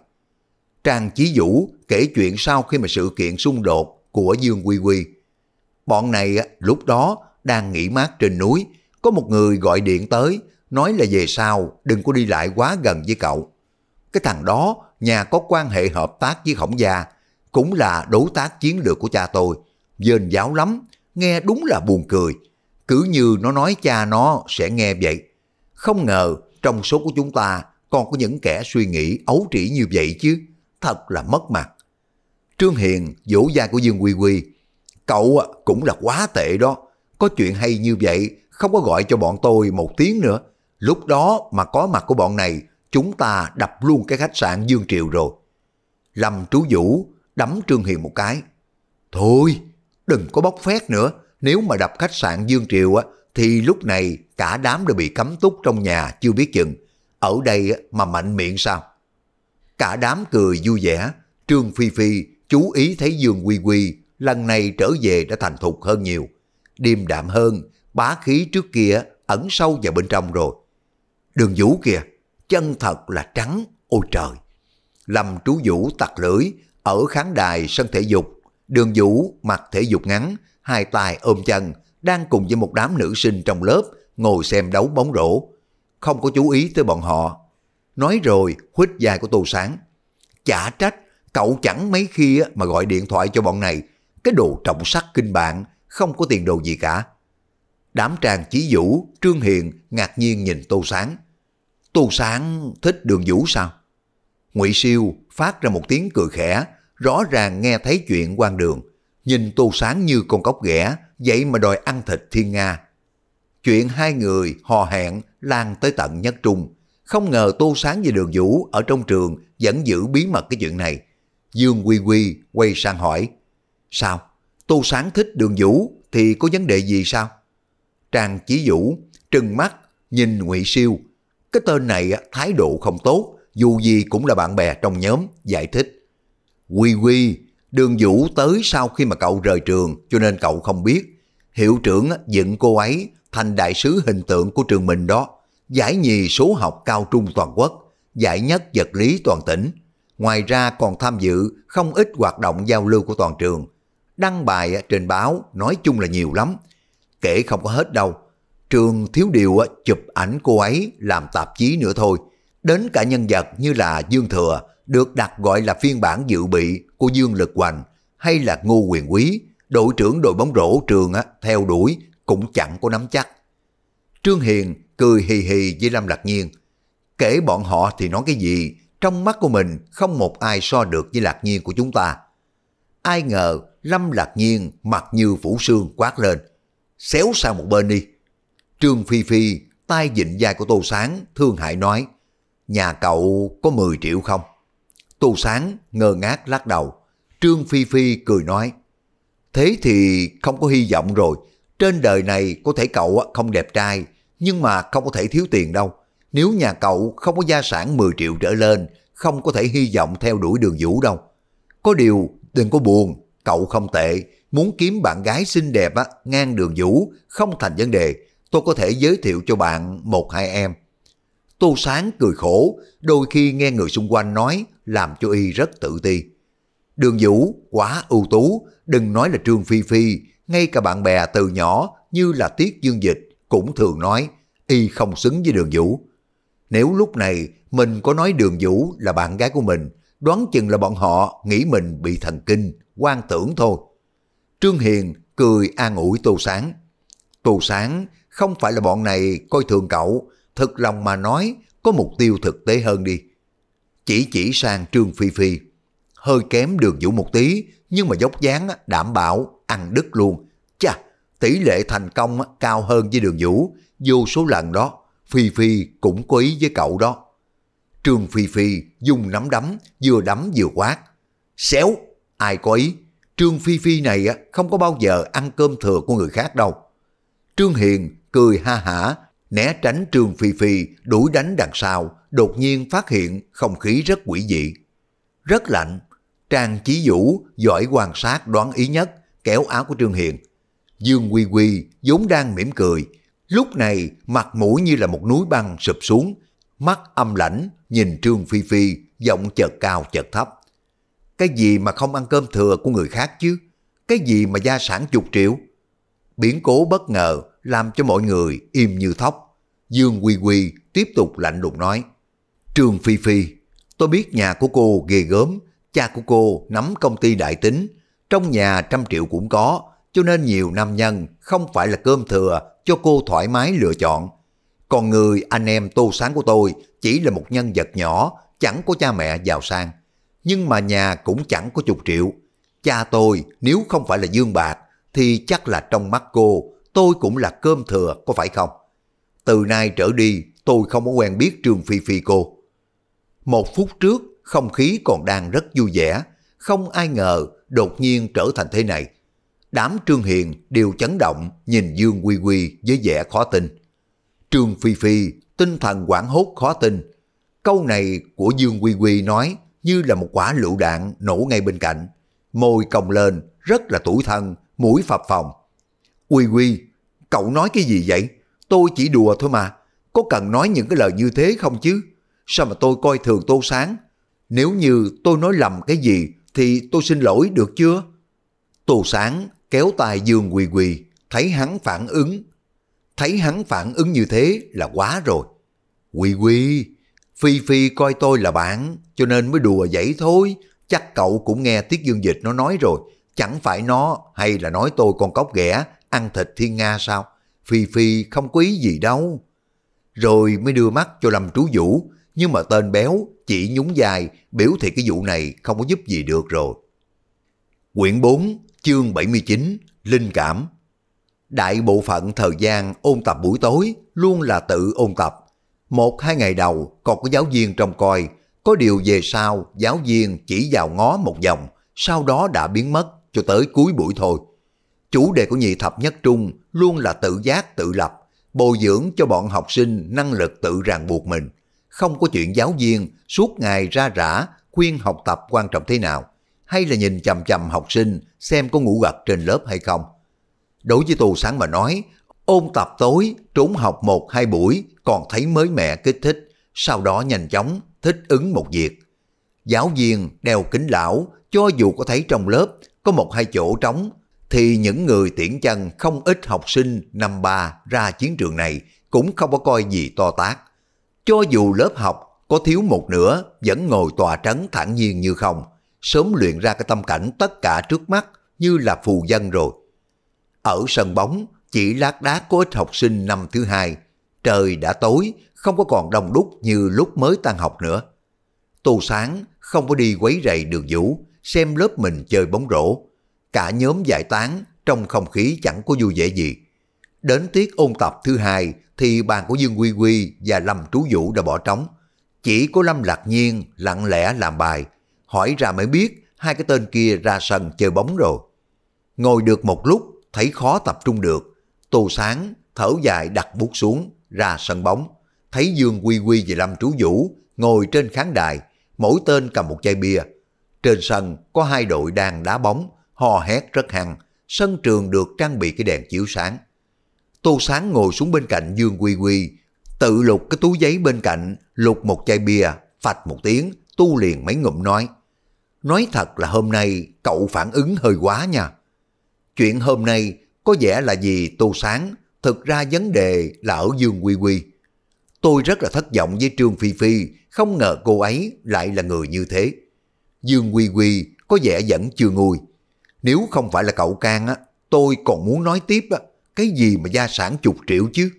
Trang Chí Vũ kể chuyện sau khi mà sự kiện xung đột của Dương Quy Quy. Bọn này lúc đó đang nghỉ mát trên núi, có một người gọi điện tới, nói là về sau đừng có đi lại quá gần với cậu cái thằng đó nhà có quan hệ hợp tác với khổng gia, cũng là đối tác chiến lược của cha tôi. Dên giáo lắm, nghe đúng là buồn cười. Cứ như nó nói cha nó sẽ nghe vậy. Không ngờ trong số của chúng ta còn có những kẻ suy nghĩ ấu trĩ như vậy chứ. Thật là mất mặt. Trương Hiền vỗ vai của Dương Quy Quy. Cậu cũng là quá tệ đó. Có chuyện hay như vậy không có gọi cho bọn tôi một tiếng nữa. Lúc đó mà có mặt của bọn này chúng ta đập luôn cái khách sạn Dương Triều rồi. Lâm Trú Vũ đấm Trương Hiền một cái. Thôi, đừng có bóc phét nữa, nếu mà đập khách sạn Dương Triều á, thì lúc này cả đám đều bị cấm túc trong nhà chưa biết chừng. Ở đây mà mạnh miệng sao? Cả đám cười vui vẻ, Trương Phi Phi chú ý thấy Dương Quy Quy lần này trở về đã thành thục hơn nhiều. Điềm đạm hơn, bá khí trước kia ẩn sâu vào bên trong rồi. Đường vũ kìa, chân thật là trắng, ôi trời. Lâm Trú Vũ tặc lưỡi, ở khán đài sân thể dục, đường Vũ mặc thể dục ngắn, hai tay ôm chân, đang cùng với một đám nữ sinh trong lớp ngồi xem đấu bóng rổ. Không có chú ý tới bọn họ. Nói rồi, huýt dài của Tô Sáng. Chả trách, cậu chẳng mấy khi mà gọi điện thoại cho bọn này. Cái đồ trọng sắc kinh bạn, không có tiền đồ gì cả. Đám tràng Chí Vũ, Trương Hiền ngạc nhiên nhìn Tô Sáng. Tô Sáng thích đường vũ sao? Ngụy Siêu phát ra một tiếng cười khẽ, rõ ràng nghe thấy chuyện quan đường. Nhìn Tô Sáng như con cóc ghẻ, vậy mà đòi ăn thịt thiên Nga. Chuyện hai người hò hẹn lan tới tận nhất trung. Không ngờ Tô Sáng và Đường Vũ ở trong trường vẫn giữ bí mật cái chuyện này. Dương Quy Quy quay sang hỏi, Sao? Tô Sáng thích Đường Vũ thì có vấn đề gì sao? Trang Chí Vũ trừng mắt nhìn ngụy Siêu cái tên này thái độ không tốt, dù gì cũng là bạn bè trong nhóm, giải thích. Quy Quy, đường vũ tới sau khi mà cậu rời trường cho nên cậu không biết. Hiệu trưởng dựng cô ấy thành đại sứ hình tượng của trường mình đó, giải nhì số học cao trung toàn quốc, giải nhất vật lý toàn tỉnh. Ngoài ra còn tham dự không ít hoạt động giao lưu của toàn trường. Đăng bài trên báo nói chung là nhiều lắm. Kể không có hết đâu, Trường Thiếu Điều chụp ảnh cô ấy làm tạp chí nữa thôi. Đến cả nhân vật như là Dương Thừa được đặt gọi là phiên bản dự bị của Dương Lực Hoành hay là Ngô Quyền Quý, đội trưởng đội bóng rổ trường theo đuổi cũng chẳng có nắm chắc. Trương Hiền cười hì hì với Lâm Lạc Nhiên. Kể bọn họ thì nói cái gì, trong mắt của mình không một ai so được với Lạc Nhiên của chúng ta. Ai ngờ Lâm Lạc Nhiên mặt như phủ sương quát lên. Xéo sang một bên đi. Trương Phi Phi tay dịnh vai của Tô Sáng thương hại nói Nhà cậu có 10 triệu không? Tô Sáng ngơ ngác lắc đầu Trương Phi Phi cười nói Thế thì không có hy vọng rồi Trên đời này có thể cậu không đẹp trai Nhưng mà không có thể thiếu tiền đâu Nếu nhà cậu không có gia sản 10 triệu trở lên Không có thể hy vọng theo đuổi đường vũ đâu Có điều đừng có buồn Cậu không tệ Muốn kiếm bạn gái xinh đẹp á, ngang đường vũ Không thành vấn đề tôi có thể giới thiệu cho bạn một hai em. Tô Sáng cười khổ, đôi khi nghe người xung quanh nói làm cho y rất tự ti. Đường Vũ quá ưu tú, đừng nói là Trương Phi Phi, ngay cả bạn bè từ nhỏ như là Tiết Dương Dịch cũng thường nói y không xứng với Đường Vũ. Nếu lúc này mình có nói Đường Vũ là bạn gái của mình, đoán chừng là bọn họ nghĩ mình bị thần kinh, quan tưởng thôi. Trương Hiền cười an ủi Tô Sáng. Tô Sáng không phải là bọn này coi thường cậu, thật lòng mà nói có mục tiêu thực tế hơn đi. Chỉ chỉ sang Trương Phi Phi, hơi kém đường vũ một tí, nhưng mà dốc dáng đảm bảo ăn đứt luôn. Chà, tỷ lệ thành công cao hơn với đường vũ, vô số lần đó, Phi Phi cũng có ý với cậu đó. Trương Phi Phi dùng nắm đấm, vừa đấm vừa quát. Xéo, ai có ý, Trương Phi Phi này không có bao giờ ăn cơm thừa của người khác đâu. Trương Hiền cười ha hả, né tránh Trương Phi Phi đuổi đánh đằng sau, đột nhiên phát hiện không khí rất quỷ dị. Rất lạnh, Trang Chí Vũ giỏi quan sát đoán ý nhất, kéo áo của Trương Hiền. Dương Quy Quy vốn đang mỉm cười, lúc này mặt mũi như là một núi băng sụp xuống, mắt âm lãnh nhìn Trương Phi Phi, giọng chợt cao chợt thấp. Cái gì mà không ăn cơm thừa của người khác chứ? Cái gì mà gia sản chục triệu? Biến cố bất ngờ làm cho mọi người im như thóc. Dương Quy Quy tiếp tục lạnh lùng nói. Trương Phi Phi, tôi biết nhà của cô ghê gớm, cha của cô nắm công ty đại tính, trong nhà trăm triệu cũng có, cho nên nhiều nam nhân không phải là cơm thừa cho cô thoải mái lựa chọn. Còn người anh em tô sáng của tôi chỉ là một nhân vật nhỏ, chẳng có cha mẹ giàu sang. Nhưng mà nhà cũng chẳng có chục triệu. Cha tôi nếu không phải là dương bạc thì chắc là trong mắt cô tôi cũng là cơm thừa, có phải không? Từ nay trở đi, tôi không có quen biết Trương Phi Phi cô. Một phút trước, không khí còn đang rất vui vẻ, không ai ngờ đột nhiên trở thành thế này. Đám Trương Hiền đều chấn động nhìn Dương Quy Quy với vẻ khó tin. Trương Phi Phi tinh thần quảng hốt khó tin. Câu này của Dương Quy Quy nói như là một quả lựu đạn nổ ngay bên cạnh. Môi còng lên, rất là tủi thân, mũi phập phồng Quy Quy, cậu nói cái gì vậy? Tôi chỉ đùa thôi mà, có cần nói những cái lời như thế không chứ? Sao mà tôi coi thường Tô Sáng? Nếu như tôi nói lầm cái gì thì tôi xin lỗi được chưa? Tô Sáng kéo tay Dương Quỳ Quỳ, thấy hắn phản ứng. Thấy hắn phản ứng như thế là quá rồi. Quỳ Quỳ, Phi Phi coi tôi là bạn cho nên mới đùa vậy thôi. Chắc cậu cũng nghe Tiết Dương Dịch nó nói rồi, chẳng phải nó hay là nói tôi con cóc ghẻ ăn thịt thiên nga sao? Phi Phi không quý gì đâu. Rồi mới đưa mắt cho Lâm Trú Vũ, nhưng mà tên béo chỉ nhún dài biểu thị cái vụ này không có giúp gì được rồi. Quyển 4, chương 79, Linh Cảm Đại bộ phận thời gian ôn tập buổi tối luôn là tự ôn tập. Một hai ngày đầu còn có giáo viên trông coi, có điều về sau giáo viên chỉ vào ngó một vòng, sau đó đã biến mất cho tới cuối buổi thôi. Chủ đề của nhị thập nhất trung luôn là tự giác tự lập, bồi dưỡng cho bọn học sinh năng lực tự ràng buộc mình. Không có chuyện giáo viên suốt ngày ra rã khuyên học tập quan trọng thế nào, hay là nhìn chầm chầm học sinh xem có ngủ gật trên lớp hay không. Đối với tù sáng mà nói, ôn tập tối, trốn học một hai buổi còn thấy mới mẻ kích thích, sau đó nhanh chóng thích ứng một việc. Giáo viên đeo kính lão, cho dù có thấy trong lớp có một hai chỗ trống thì những người tiễn chân không ít học sinh năm ba ra chiến trường này cũng không có coi gì to tác. Cho dù lớp học có thiếu một nửa vẫn ngồi tòa trấn thản nhiên như không, sớm luyện ra cái tâm cảnh tất cả trước mắt như là phù dân rồi. Ở sân bóng, chỉ lát đá có ít học sinh năm thứ hai, trời đã tối, không có còn đông đúc như lúc mới tan học nữa. Tù Sáng không có đi quấy rầy đường vũ, xem lớp mình chơi bóng rổ, cả nhóm giải tán trong không khí chẳng có vui vẻ gì. Đến tiết ôn tập thứ hai thì bàn của Dương Quy Quy và Lâm Trú Vũ đã bỏ trống. Chỉ có Lâm Lạc Nhiên lặng lẽ làm bài, hỏi ra mới biết hai cái tên kia ra sân chơi bóng rồi. Ngồi được một lúc thấy khó tập trung được, Tô Sáng thở dài đặt bút xuống ra sân bóng, thấy Dương Quy Quy và Lâm Trú Vũ ngồi trên khán đài, mỗi tên cầm một chai bia. Trên sân có hai đội đang đá bóng, hò hét rất hăng, sân trường được trang bị cái đèn chiếu sáng. Tô Sáng ngồi xuống bên cạnh Dương Quy Quy, tự lục cái túi giấy bên cạnh, lục một chai bia, phạch một tiếng, tu liền mấy ngụm nói. Nói thật là hôm nay cậu phản ứng hơi quá nha. Chuyện hôm nay có vẻ là gì Tô Sáng, thực ra vấn đề là ở Dương Quy Quy. Tôi rất là thất vọng với Trương Phi Phi, không ngờ cô ấy lại là người như thế. Dương Quy Quy có vẻ vẫn chưa nguôi. Nếu không phải là cậu can á, tôi còn muốn nói tiếp á, cái gì mà gia sản chục triệu chứ.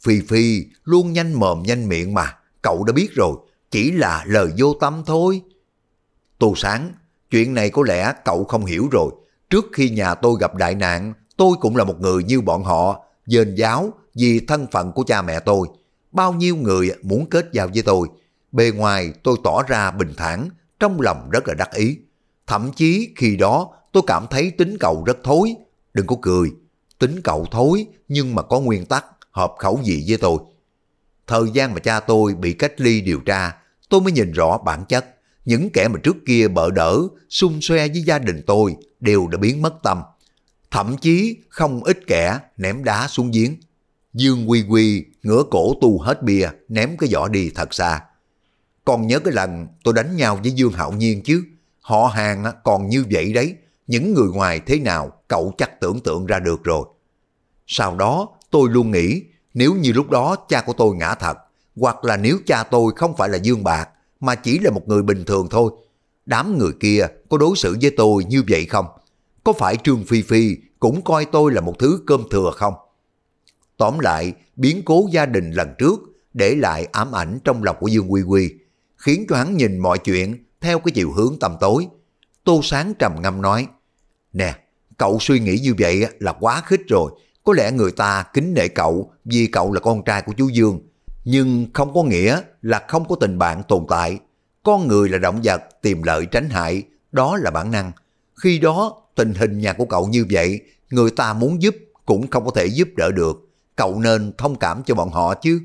Phi Phi luôn nhanh mồm nhanh miệng mà, cậu đã biết rồi, chỉ là lời vô tâm thôi. Tô Sáng, chuyện này có lẽ cậu không hiểu rồi. Trước khi nhà tôi gặp đại nạn, tôi cũng là một người như bọn họ, dền giáo vì thân phận của cha mẹ tôi. Bao nhiêu người muốn kết giao với tôi. Bề ngoài tôi tỏ ra bình thản, trong lòng rất là đắc ý. Thậm chí khi đó tôi cảm thấy tính cậu rất thối. Đừng có cười, tính cậu thối nhưng mà có nguyên tắc, hợp khẩu vị với tôi. Thời gian mà cha tôi bị cách ly điều tra, tôi mới nhìn rõ bản chất. Những kẻ mà trước kia bợ đỡ, xung xoe với gia đình tôi đều đã biến mất tâm. Thậm chí không ít kẻ ném đá xuống giếng. Dương Quy Quy ngửa cổ tu hết bia, ném cái giỏ đi thật xa. Còn nhớ cái lần tôi đánh nhau với Dương Hạo Nhiên chứ, họ hàng còn như vậy đấy, những người ngoài thế nào cậu chắc tưởng tượng ra được rồi. Sau đó tôi luôn nghĩ nếu như lúc đó cha của tôi ngã thật, hoặc là nếu cha tôi không phải là Dương Bạc mà chỉ là một người bình thường thôi, đám người kia có đối xử với tôi như vậy không? Có phải Trương Phi Phi cũng coi tôi là một thứ cơm thừa không? Tóm lại, biến cố gia đình lần trước để lại ám ảnh trong lòng của Dương Quy Quy, khiến cho hắn nhìn mọi chuyện theo cái chiều hướng tầm tối, Tô Sáng trầm ngâm nói, Nè, cậu suy nghĩ như vậy là quá khích rồi, có lẽ người ta kính nể cậu vì cậu là con trai của chú Dương, nhưng không có nghĩa là không có tình bạn tồn tại. Con người là động vật tìm lợi tránh hại, đó là bản năng. Khi đó, tình hình nhà của cậu như vậy, người ta muốn giúp cũng không có thể giúp đỡ được. Cậu nên thông cảm cho bọn họ chứ.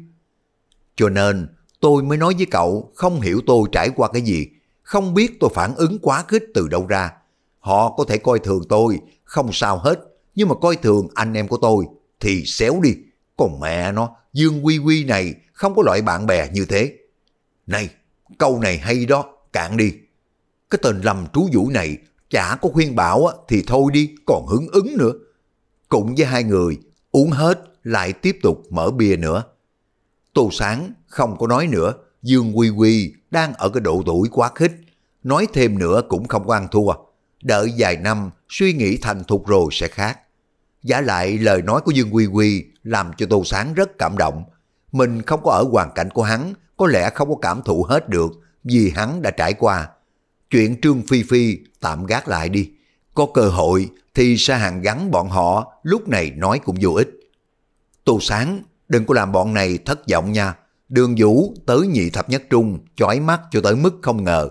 Cho nên, tôi mới nói với cậu không hiểu tôi trải qua cái gì, không biết tôi phản ứng quá khích từ đâu ra. Họ có thể coi thường tôi, không sao hết, nhưng mà coi thường anh em của tôi thì xéo đi. Còn mẹ nó, Dương Quy Quy này không có loại bạn bè như thế. Này, câu này hay đó, cạn đi. Cái tên lầm trú vũ này chả có khuyên bảo thì thôi đi, còn hứng ứng nữa. Cùng với hai người, uống hết lại tiếp tục mở bia nữa. Tô Sáng không có nói nữa, Dương Quy Quy đang ở cái độ tuổi quá khích, nói thêm nữa cũng không quan thua. Đợi vài năm, suy nghĩ thành thục rồi sẽ khác. Giả lại lời nói của Dương Quy Quy làm cho Tô Sáng rất cảm động. Mình không có ở hoàn cảnh của hắn, có lẽ không có cảm thụ hết được vì hắn đã trải qua. Chuyện Trương Phi Phi tạm gác lại đi. Có cơ hội thì sẽ hàng gắn bọn họ lúc này nói cũng vô ích. Tô Sáng, đừng có làm bọn này thất vọng nha. Đường Vũ tới nhị thập nhất trung, chói mắt cho tới mức không ngờ.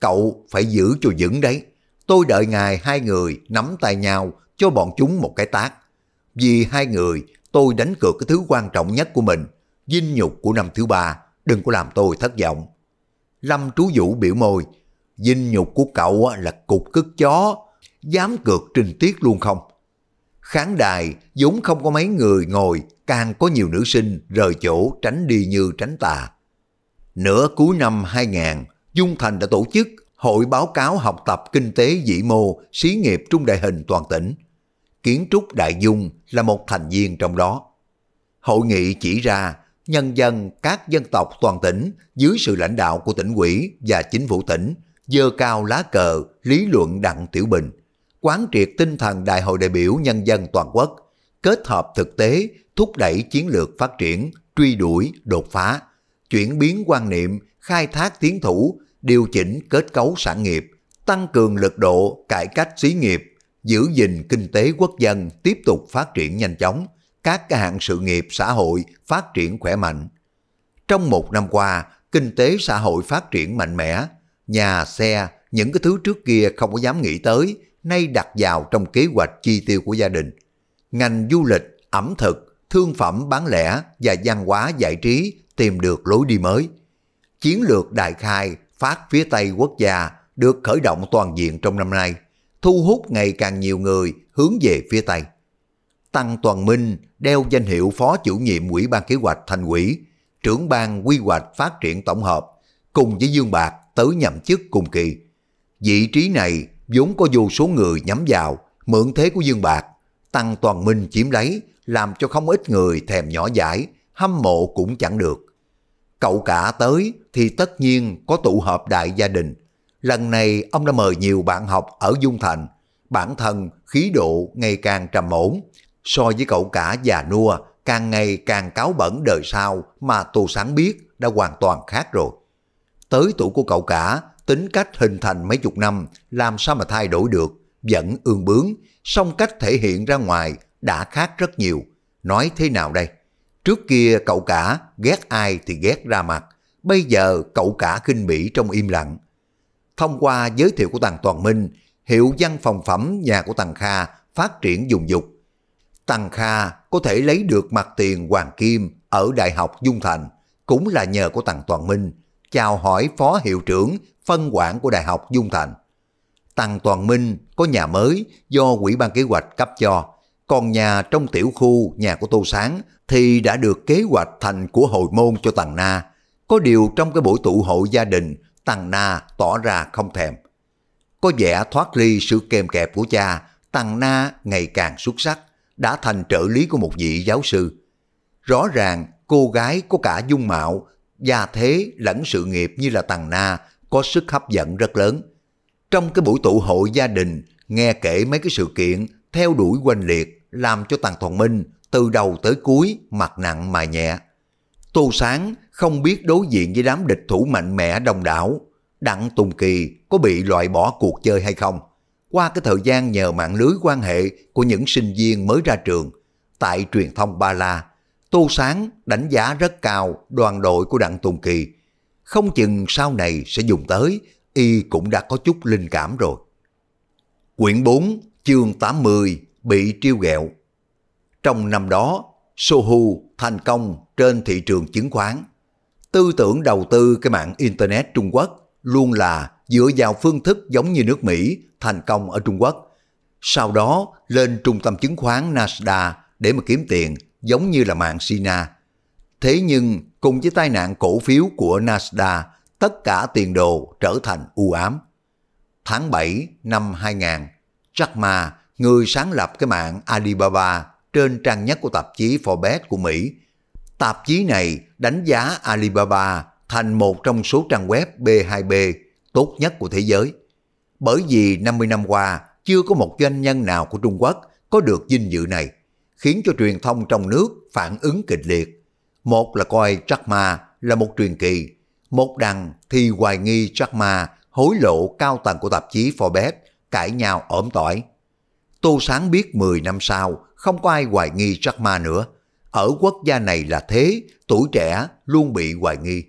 Cậu phải giữ cho vững đấy. Tôi đợi ngài hai người nắm tay nhau cho bọn chúng một cái tác. Vì hai người, tôi đánh cược cái thứ quan trọng nhất của mình, dinh nhục của năm thứ ba, đừng có làm tôi thất vọng. Lâm Trú Vũ biểu môi, dinh nhục của cậu là cục cức chó, dám cược trình tiết luôn không? Khán đài vốn không có mấy người ngồi, càng có nhiều nữ sinh rời chỗ tránh đi như tránh tà. Nửa cuối năm 2000, Dung Thành đã tổ chức Hội báo cáo học tập kinh tế vĩ mô, xí nghiệp trung đại hình toàn tỉnh. Kiến trúc Đại Dung là một thành viên trong đó. Hội nghị chỉ ra nhân dân các dân tộc toàn tỉnh dưới sự lãnh đạo của tỉnh ủy và chính phủ tỉnh dơ cao lá cờ lý luận Đặng Tiểu Bình – quán triệt tinh thần Đại hội đại biểu nhân dân toàn quốc, kết hợp thực tế, thúc đẩy chiến lược phát triển, truy đuổi, đột phá, chuyển biến quan niệm, khai thác tiến thủ, điều chỉnh kết cấu sản nghiệp, tăng cường lực độ cải cách xí nghiệp, giữ gìn kinh tế quốc dân tiếp tục phát triển nhanh chóng, các hạng sự nghiệp xã hội phát triển khỏe mạnh. Trong một năm qua, kinh tế xã hội phát triển mạnh mẽ, nhà, xe, những cái thứ trước kia không có dám nghĩ tới, nay đặt vào trong kế hoạch chi tiêu của gia đình. Ngành du lịch, ẩm thực, thương phẩm bán lẻ và văn hóa giải trí tìm được lối đi mới. Chiến lược đại khai phát phía Tây quốc gia được khởi động toàn diện trong năm nay, thu hút ngày càng nhiều người hướng về phía Tây. Tăng Toàn Minh đeo danh hiệu Phó chủ nhiệm Ủy ban Kế hoạch Thành ủy, trưởng ban quy hoạch phát triển tổng hợp, cùng với Dương Bạc tới nhậm chức cùng kỳ. Vị trí này vốn có vô số người nhắm vào, mượn thế của Dương Bạc, Tăng Toàn Minh chiếm lấy, làm cho không ít người thèm nhỏ dãi hâm mộ cũng chẳng được. Cậu cả tới thì tất nhiên có tụ họp đại gia đình. Lần này ông đã mời nhiều bạn học ở Dung Thành, bản thân khí độ ngày càng trầm ổn, so với cậu cả già nua càng ngày càng cáo bẩn đời sau mà tù Sáng biết đã hoàn toàn khác rồi. Tới tuổi của cậu cả tính cách hình thành mấy chục năm, làm sao mà thay đổi được, vẫn ương bướng, song cách thể hiện ra ngoài đã khác rất nhiều. Nói thế nào đây? Trước kia cậu cả ghét ai thì ghét ra mặt, bây giờ cậu cả khinh bỉ trong im lặng. Thông qua giới thiệu của Tàng Toàn Minh, hiệu văn phòng phẩm nhà của Tàng Kha phát triển dùng dục. Tàng Kha có thể lấy được mặt tiền Hoàng Kim ở Đại học Dung Thành, cũng là nhờ của Tàng Toàn Minh, chào hỏi phó hiệu trưởng phân quản của Đại học Dung Thành. Tăng Toàn Minh có nhà mới do Quỹ ban kế hoạch cấp cho, còn nhà trong tiểu khu nhà của Tô Sáng thì đã được kế hoạch thành của hội môn cho Tằng Na. Có điều trong cái buổi tụ hội gia đình, Tằng Na tỏ ra không thèm. Có vẻ thoát ly sự kèm kẹp của cha, Tằng Na ngày càng xuất sắc, đã thành trợ lý của một vị giáo sư. Rõ ràng cô gái có cả dung mạo, gia thế lẫn sự nghiệp như là Tằng Na có sức hấp dẫn rất lớn. Trong cái buổi tụ hội gia đình, nghe kể mấy cái sự kiện theo đuổi quanh liệt làm cho Tàng Toàn Minh từ đầu tới cuối mặt nặng mà nhẹ. Tô Sáng không biết đối diện với đám địch thủ mạnh mẽ đông đảo, Đặng Tùng Kỳ có bị loại bỏ cuộc chơi hay không. Qua cái thời gian nhờ mạng lưới quan hệ của những sinh viên mới ra trường, tại truyền thông Ba La, Tô Sáng đánh giá rất cao đoàn đội của Đặng Tùng Kỳ không chừng sau này sẽ dùng tới, y cũng đã có chút linh cảm rồi. Quyển 4, chương 80 bị triêu ghẹo. Trong năm đó, Sohu thành công trên thị trường chứng khoán. Tư tưởng đầu tư cái mạng Internet Trung Quốc luôn là dựa vào phương thức giống như nước Mỹ thành công ở Trung Quốc. Sau đó lên trung tâm chứng khoán Nasdaq để mà kiếm tiền giống như là mạng Sina. Thế nhưng cùng với tai nạn cổ phiếu của Nasdaq, tất cả tiền đồ trở thành u ám. Tháng 7 năm 2000, Jack Ma, người sáng lập cái mạng Alibaba trên trang nhất của tạp chí Forbes của Mỹ, tạp chí này đánh giá Alibaba thành một trong số trang web B2B tốt nhất của thế giới. Bởi vì 50 năm qua, chưa có một doanh nhân nào của Trung Quốc có được vinh dự này, khiến cho truyền thông trong nước phản ứng kịch liệt, một là coi Jack Ma là một truyền kỳ, một đằng thì hoài nghi Jack Ma hối lộ cao tầng của tạp chí Forbes, cãi nhau ổm tỏi. Tô Sáng biết 10 năm sau, không có ai hoài nghi Jack Ma nữa. Ở quốc gia này là thế, tuổi trẻ luôn bị hoài nghi.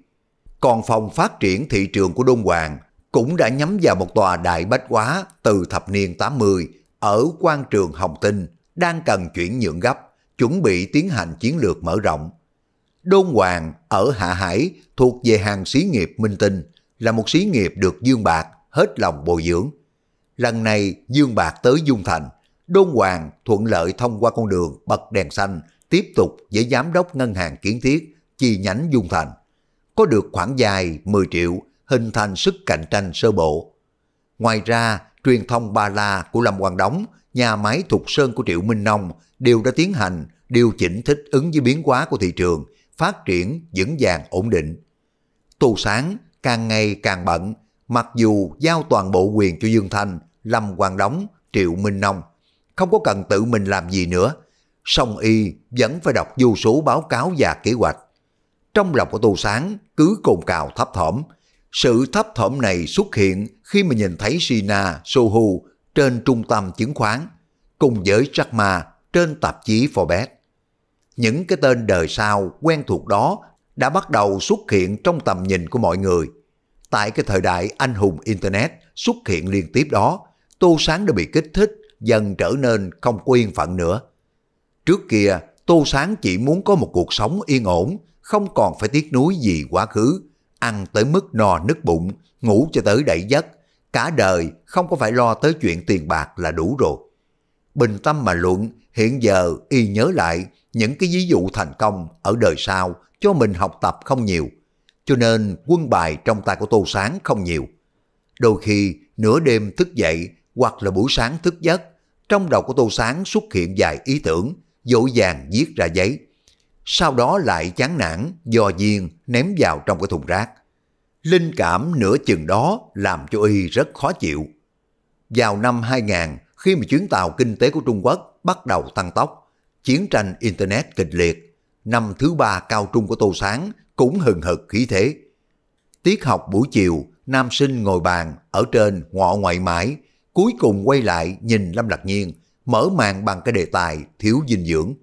Còn phòng phát triển thị trường của Đông Hoàng cũng đã nhắm vào một tòa đại bách quá từ thập niên 80 ở quan trường Hồng Tinh đang cần chuyển nhượng gấp, chuẩn bị tiến hành chiến lược mở rộng. Đôn Hoàng ở Hạ Hải thuộc về hàng xí nghiệp Minh Tinh, là một xí nghiệp được Dương Bạc hết lòng bồi dưỡng. Lần này Dương Bạc tới Dung Thành, Đôn Hoàng thuận lợi thông qua con đường bật đèn xanh tiếp tục với Giám đốc Ngân hàng Kiến Thiết chi nhánh Dung Thành. Có được khoảng dài 10 triệu hình thành sức cạnh tranh sơ bộ. Ngoài ra, truyền thông Ba La của Lâm Quang Đống, nhà máy Thục Sơn của Triệu Minh Nông đều đã tiến hành điều chỉnh thích ứng với biến hóa của thị trường – phát triển vững vàng ổn định. Tô Sáng càng ngày càng bận, mặc dù giao toàn bộ quyền cho Dương Thanh, Lâm Hoàng Đóng, Triệu Minh Nông, không có cần tự mình làm gì nữa, song y vẫn phải đọc vô số báo cáo và kế hoạch. Trong lòng của Tô Sáng cứ cồn cào thấp thỏm, sự thấp thỏm này xuất hiện khi mà nhìn thấy Sina Sohu trên trung tâm chứng khoán, cùng với Jack Ma trên tạp chí Forbes những cái tên đời sau quen thuộc đó đã bắt đầu xuất hiện trong tầm nhìn của mọi người. Tại cái thời đại anh hùng Internet xuất hiện liên tiếp đó, Tô Sáng đã bị kích thích, dần trở nên không có yên phận nữa. Trước kia, Tô Sáng chỉ muốn có một cuộc sống yên ổn, không còn phải tiếc nuối gì quá khứ, ăn tới mức no nứt bụng, ngủ cho tới đẩy giấc, cả đời không có phải lo tới chuyện tiền bạc là đủ rồi. Bình tâm mà luận, hiện giờ y nhớ lại những cái ví dụ thành công ở đời sau cho mình học tập không nhiều, cho nên quân bài trong tay của Tô Sáng không nhiều. Đôi khi nửa đêm thức dậy hoặc là buổi sáng thức giấc, trong đầu của Tô Sáng xuất hiện vài ý tưởng, dỗ dàng viết ra giấy. Sau đó lại chán nản, do diên ném vào trong cái thùng rác. Linh cảm nửa chừng đó làm cho y rất khó chịu. Vào năm 2000, khi mà chuyến tàu kinh tế của Trung Quốc bắt đầu tăng tốc, chiến tranh Internet kịch liệt, năm thứ ba cao trung của Tô Sáng cũng hừng hực khí thế. Tiết học buổi chiều, nam sinh ngồi bàn ở trên ngọ ngoại mãi, cuối cùng quay lại nhìn Lâm Lạc Nhiên, mở màn bằng cái đề tài thiếu dinh dưỡng.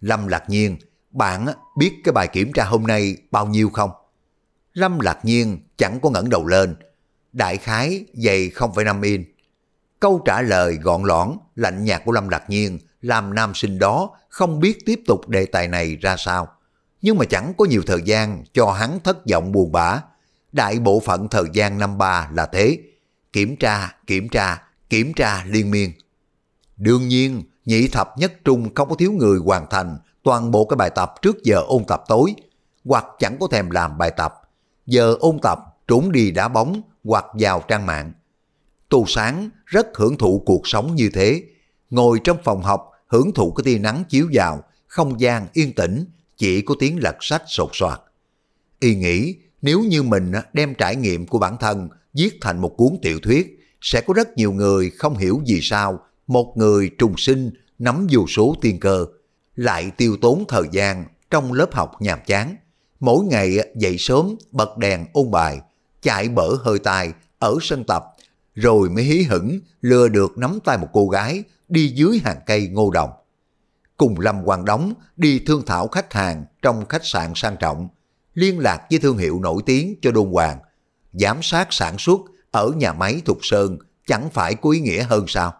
Lâm Lạc Nhiên, bạn biết cái bài kiểm tra hôm nay bao nhiêu không? Lâm Lạc Nhiên chẳng có ngẩng đầu lên, đại khái dày 0,5 in. Câu trả lời gọn lõn, lạnh nhạt của Lâm Lạc Nhiên làm nam sinh đó không biết tiếp tục đề tài này ra sao. Nhưng mà chẳng có nhiều thời gian cho hắn thất vọng buồn bã. Đại bộ phận thời gian năm ba là thế. Kiểm tra, kiểm tra, kiểm tra liên miên. Đương nhiên, nhị thập nhất trung không có thiếu người hoàn thành toàn bộ cái bài tập trước giờ ôn tập tối, hoặc chẳng có thèm làm bài tập. Giờ ôn tập trốn đi đá bóng hoặc vào trang mạng. tù Sáng rất hưởng thụ cuộc sống như thế. Ngồi trong phòng học hưởng thụ cái tia nắng chiếu vào, không gian yên tĩnh, chỉ có tiếng lật sách sột soạt. Y nghĩ nếu như mình đem trải nghiệm của bản thân viết thành một cuốn tiểu thuyết, sẽ có rất nhiều người không hiểu vì sao một người trùng sinh nắm vô số tiên cơ, lại tiêu tốn thời gian trong lớp học nhàm chán. Mỗi ngày dậy sớm, bật đèn ôn bài, chạy bở hơi tài ở sân tập, rồi mới hí hửng lừa được nắm tay một cô gái đi dưới hàng cây ngô đồng. Cùng Lâm Quang Đống đi thương thảo khách hàng trong khách sạn sang trọng, liên lạc với thương hiệu nổi tiếng cho Đôn Hoàng, giám sát sản xuất ở nhà máy Thục Sơn chẳng phải có ý nghĩa hơn sao?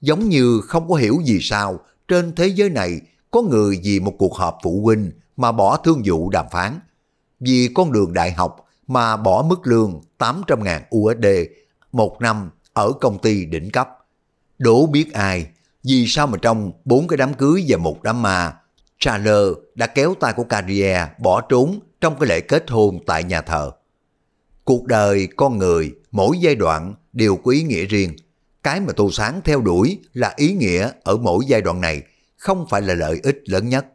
Giống như không có hiểu gì sao trên thế giới này có người vì một cuộc họp phụ huynh mà bỏ thương vụ đàm phán, vì con đường đại học mà bỏ mức lương 800.000 USD một năm ở công ty đỉnh cấp. Đố biết ai, vì sao mà trong bốn cái đám cưới và một đám ma, Charles đã kéo tay của Carrier bỏ trốn trong cái lễ kết hôn tại nhà thờ. Cuộc đời con người mỗi giai đoạn đều có ý nghĩa riêng. Cái mà Tô Sáng theo đuổi là ý nghĩa ở mỗi giai đoạn này không phải là lợi ích lớn nhất.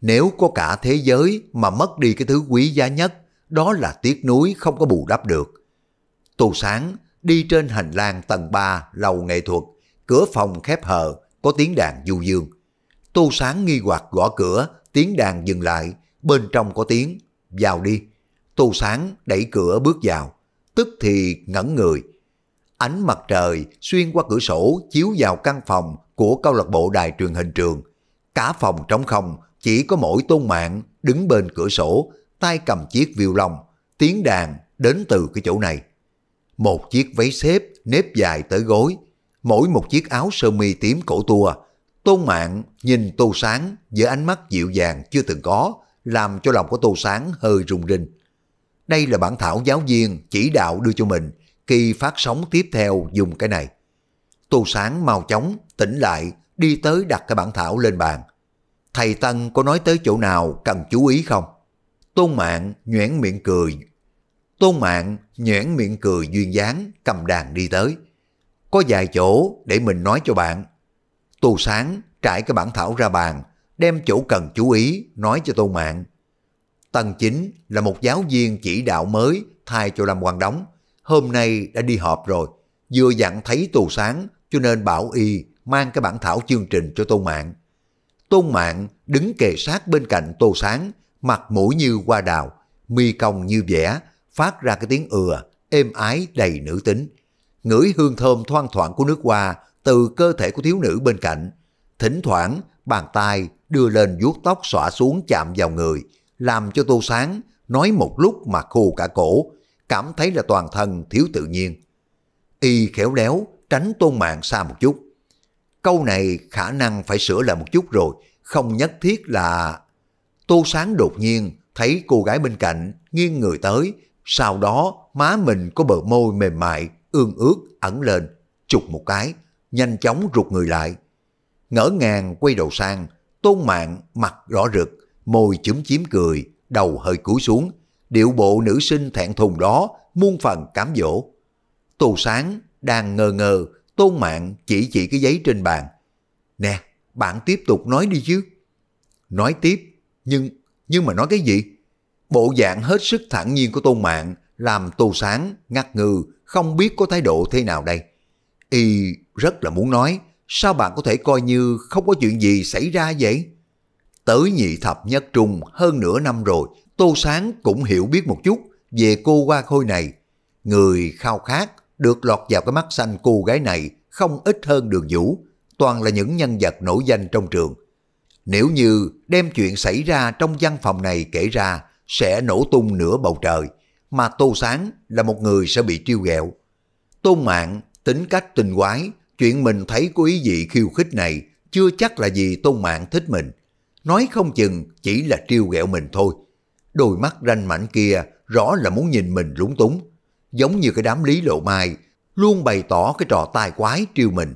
Nếu có cả thế giới mà mất đi cái thứ quý giá nhất, đó là tiếc núi không có bù đắp được. Tô Sáng đi trên hành lang tầng 3 lầu nghệ thuật cửa phòng khép hờ, có tiếng đàn du dương. Tô Sáng nghi hoặc gõ cửa, tiếng đàn dừng lại, bên trong có tiếng, vào đi. Tô Sáng đẩy cửa bước vào, tức thì ngẩn người. Ánh mặt trời xuyên qua cửa sổ chiếu vào căn phòng của câu lạc bộ đài truyền hình trường. Cả phòng trống không, chỉ có mỗi tôn mạng đứng bên cửa sổ, tay cầm chiếc viêu lông, tiếng đàn đến từ cái chỗ này. Một chiếc váy xếp nếp dài tới gối, mỗi một chiếc áo sơ mi tím cổ tua. Tôn Mạng nhìn Tô Sáng giữa ánh mắt dịu dàng chưa từng có, làm cho lòng của Tô Sáng hơi rung rinh. Đây là bản thảo giáo viên chỉ đạo đưa cho mình, kỳ phát sóng tiếp theo dùng cái này. Tô Sáng mau chóng, tỉnh lại, đi tới đặt cái bản thảo lên bàn. Thầy Tân có nói tới chỗ nào cần chú ý không? Tôn Mạng nhoẻn miệng cười. Tôn Mạng nhoẻn miệng cười duyên dáng, cầm đàn đi tới có vài chỗ để mình nói cho bạn. Tô Sáng trải cái bản thảo ra bàn, đem chỗ cần chú ý nói cho Tô Mạng. Tần Chính là một giáo viên chỉ đạo mới thay cho Lâm Quang Đóng, hôm nay đã đi họp rồi, vừa dặn thấy Tô Sáng cho nên bảo y mang cái bản thảo chương trình cho Tô Mạng. Tôn Mạng đứng kề sát bên cạnh Tô Sáng, mặt mũi như hoa đào, mi cong như vẽ, phát ra cái tiếng ừa, êm ái đầy nữ tính ngửi hương thơm thoang thoảng của nước hoa từ cơ thể của thiếu nữ bên cạnh. Thỉnh thoảng, bàn tay đưa lên vuốt tóc xõa xuống chạm vào người, làm cho Tô Sáng nói một lúc mà khô cả cổ, cảm thấy là toàn thân thiếu tự nhiên. Y khéo léo, tránh tôn mạng xa một chút. Câu này khả năng phải sửa lại một chút rồi, không nhất thiết là... Tô Sáng đột nhiên thấy cô gái bên cạnh nghiêng người tới, sau đó má mình có bờ môi mềm mại ương ướt ẩn lên, chụp một cái, nhanh chóng rụt người lại. Ngỡ ngàng quay đầu sang, tôn mạng mặt rõ rực, môi chúm chiếm cười, đầu hơi cúi xuống, điệu bộ nữ sinh thẹn thùng đó muôn phần cám dỗ. Tô sáng đang ngờ ngờ, tôn mạng chỉ chỉ cái giấy trên bàn. Nè, bạn tiếp tục nói đi chứ. Nói tiếp, nhưng nhưng mà nói cái gì? Bộ dạng hết sức thản nhiên của tôn mạng làm tô sáng ngắt ngừ không biết có thái độ thế nào đây. Y rất là muốn nói, sao bạn có thể coi như không có chuyện gì xảy ra vậy? Tới nhị thập nhất trung hơn nửa năm rồi, Tô Sáng cũng hiểu biết một chút về cô qua khôi này. Người khao khát được lọt vào cái mắt xanh cô gái này không ít hơn đường vũ, toàn là những nhân vật nổi danh trong trường. Nếu như đem chuyện xảy ra trong văn phòng này kể ra, sẽ nổ tung nửa bầu trời, mà Tô Sáng là một người sẽ bị triêu ghẹo. Tôn Mạng tính cách tình quái, chuyện mình thấy có ý gì khiêu khích này chưa chắc là gì Tôn Mạng thích mình. Nói không chừng chỉ là triêu ghẹo mình thôi. Đôi mắt ranh mảnh kia rõ là muốn nhìn mình lúng túng. Giống như cái đám Lý Lộ Mai luôn bày tỏ cái trò tai quái triêu mình.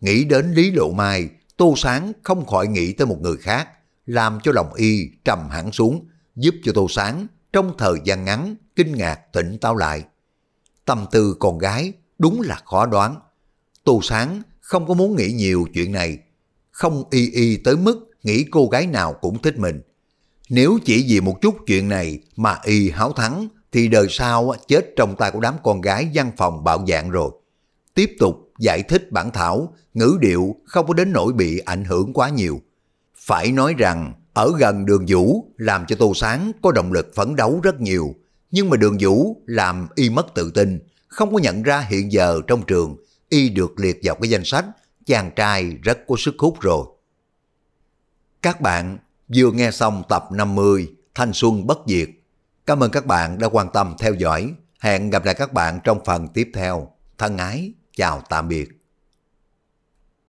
Nghĩ đến Lý Lộ Mai, Tô Sáng không khỏi nghĩ tới một người khác, làm cho lòng y trầm hẳn xuống, giúp cho Tô Sáng trong thời gian ngắn kinh ngạc tỉnh táo lại. Tâm tư con gái đúng là khó đoán. Tô Sáng không có muốn nghĩ nhiều chuyện này, không y y tới mức nghĩ cô gái nào cũng thích mình. Nếu chỉ vì một chút chuyện này mà y háo thắng thì đời sau chết trong tay của đám con gái văn phòng bạo dạng rồi. Tiếp tục giải thích bản thảo, ngữ điệu không có đến nỗi bị ảnh hưởng quá nhiều. Phải nói rằng ở gần đường vũ làm cho Tô Sáng có động lực phấn đấu rất nhiều, nhưng mà đường vũ làm y mất tự tin, không có nhận ra hiện giờ trong trường y được liệt vào cái danh sách chàng trai rất có sức hút rồi. Các bạn vừa nghe xong tập 50 Thanh Xuân Bất Diệt. Cảm ơn các bạn đã quan tâm theo dõi. Hẹn gặp lại các bạn trong phần tiếp theo. Thân ái, chào tạm biệt.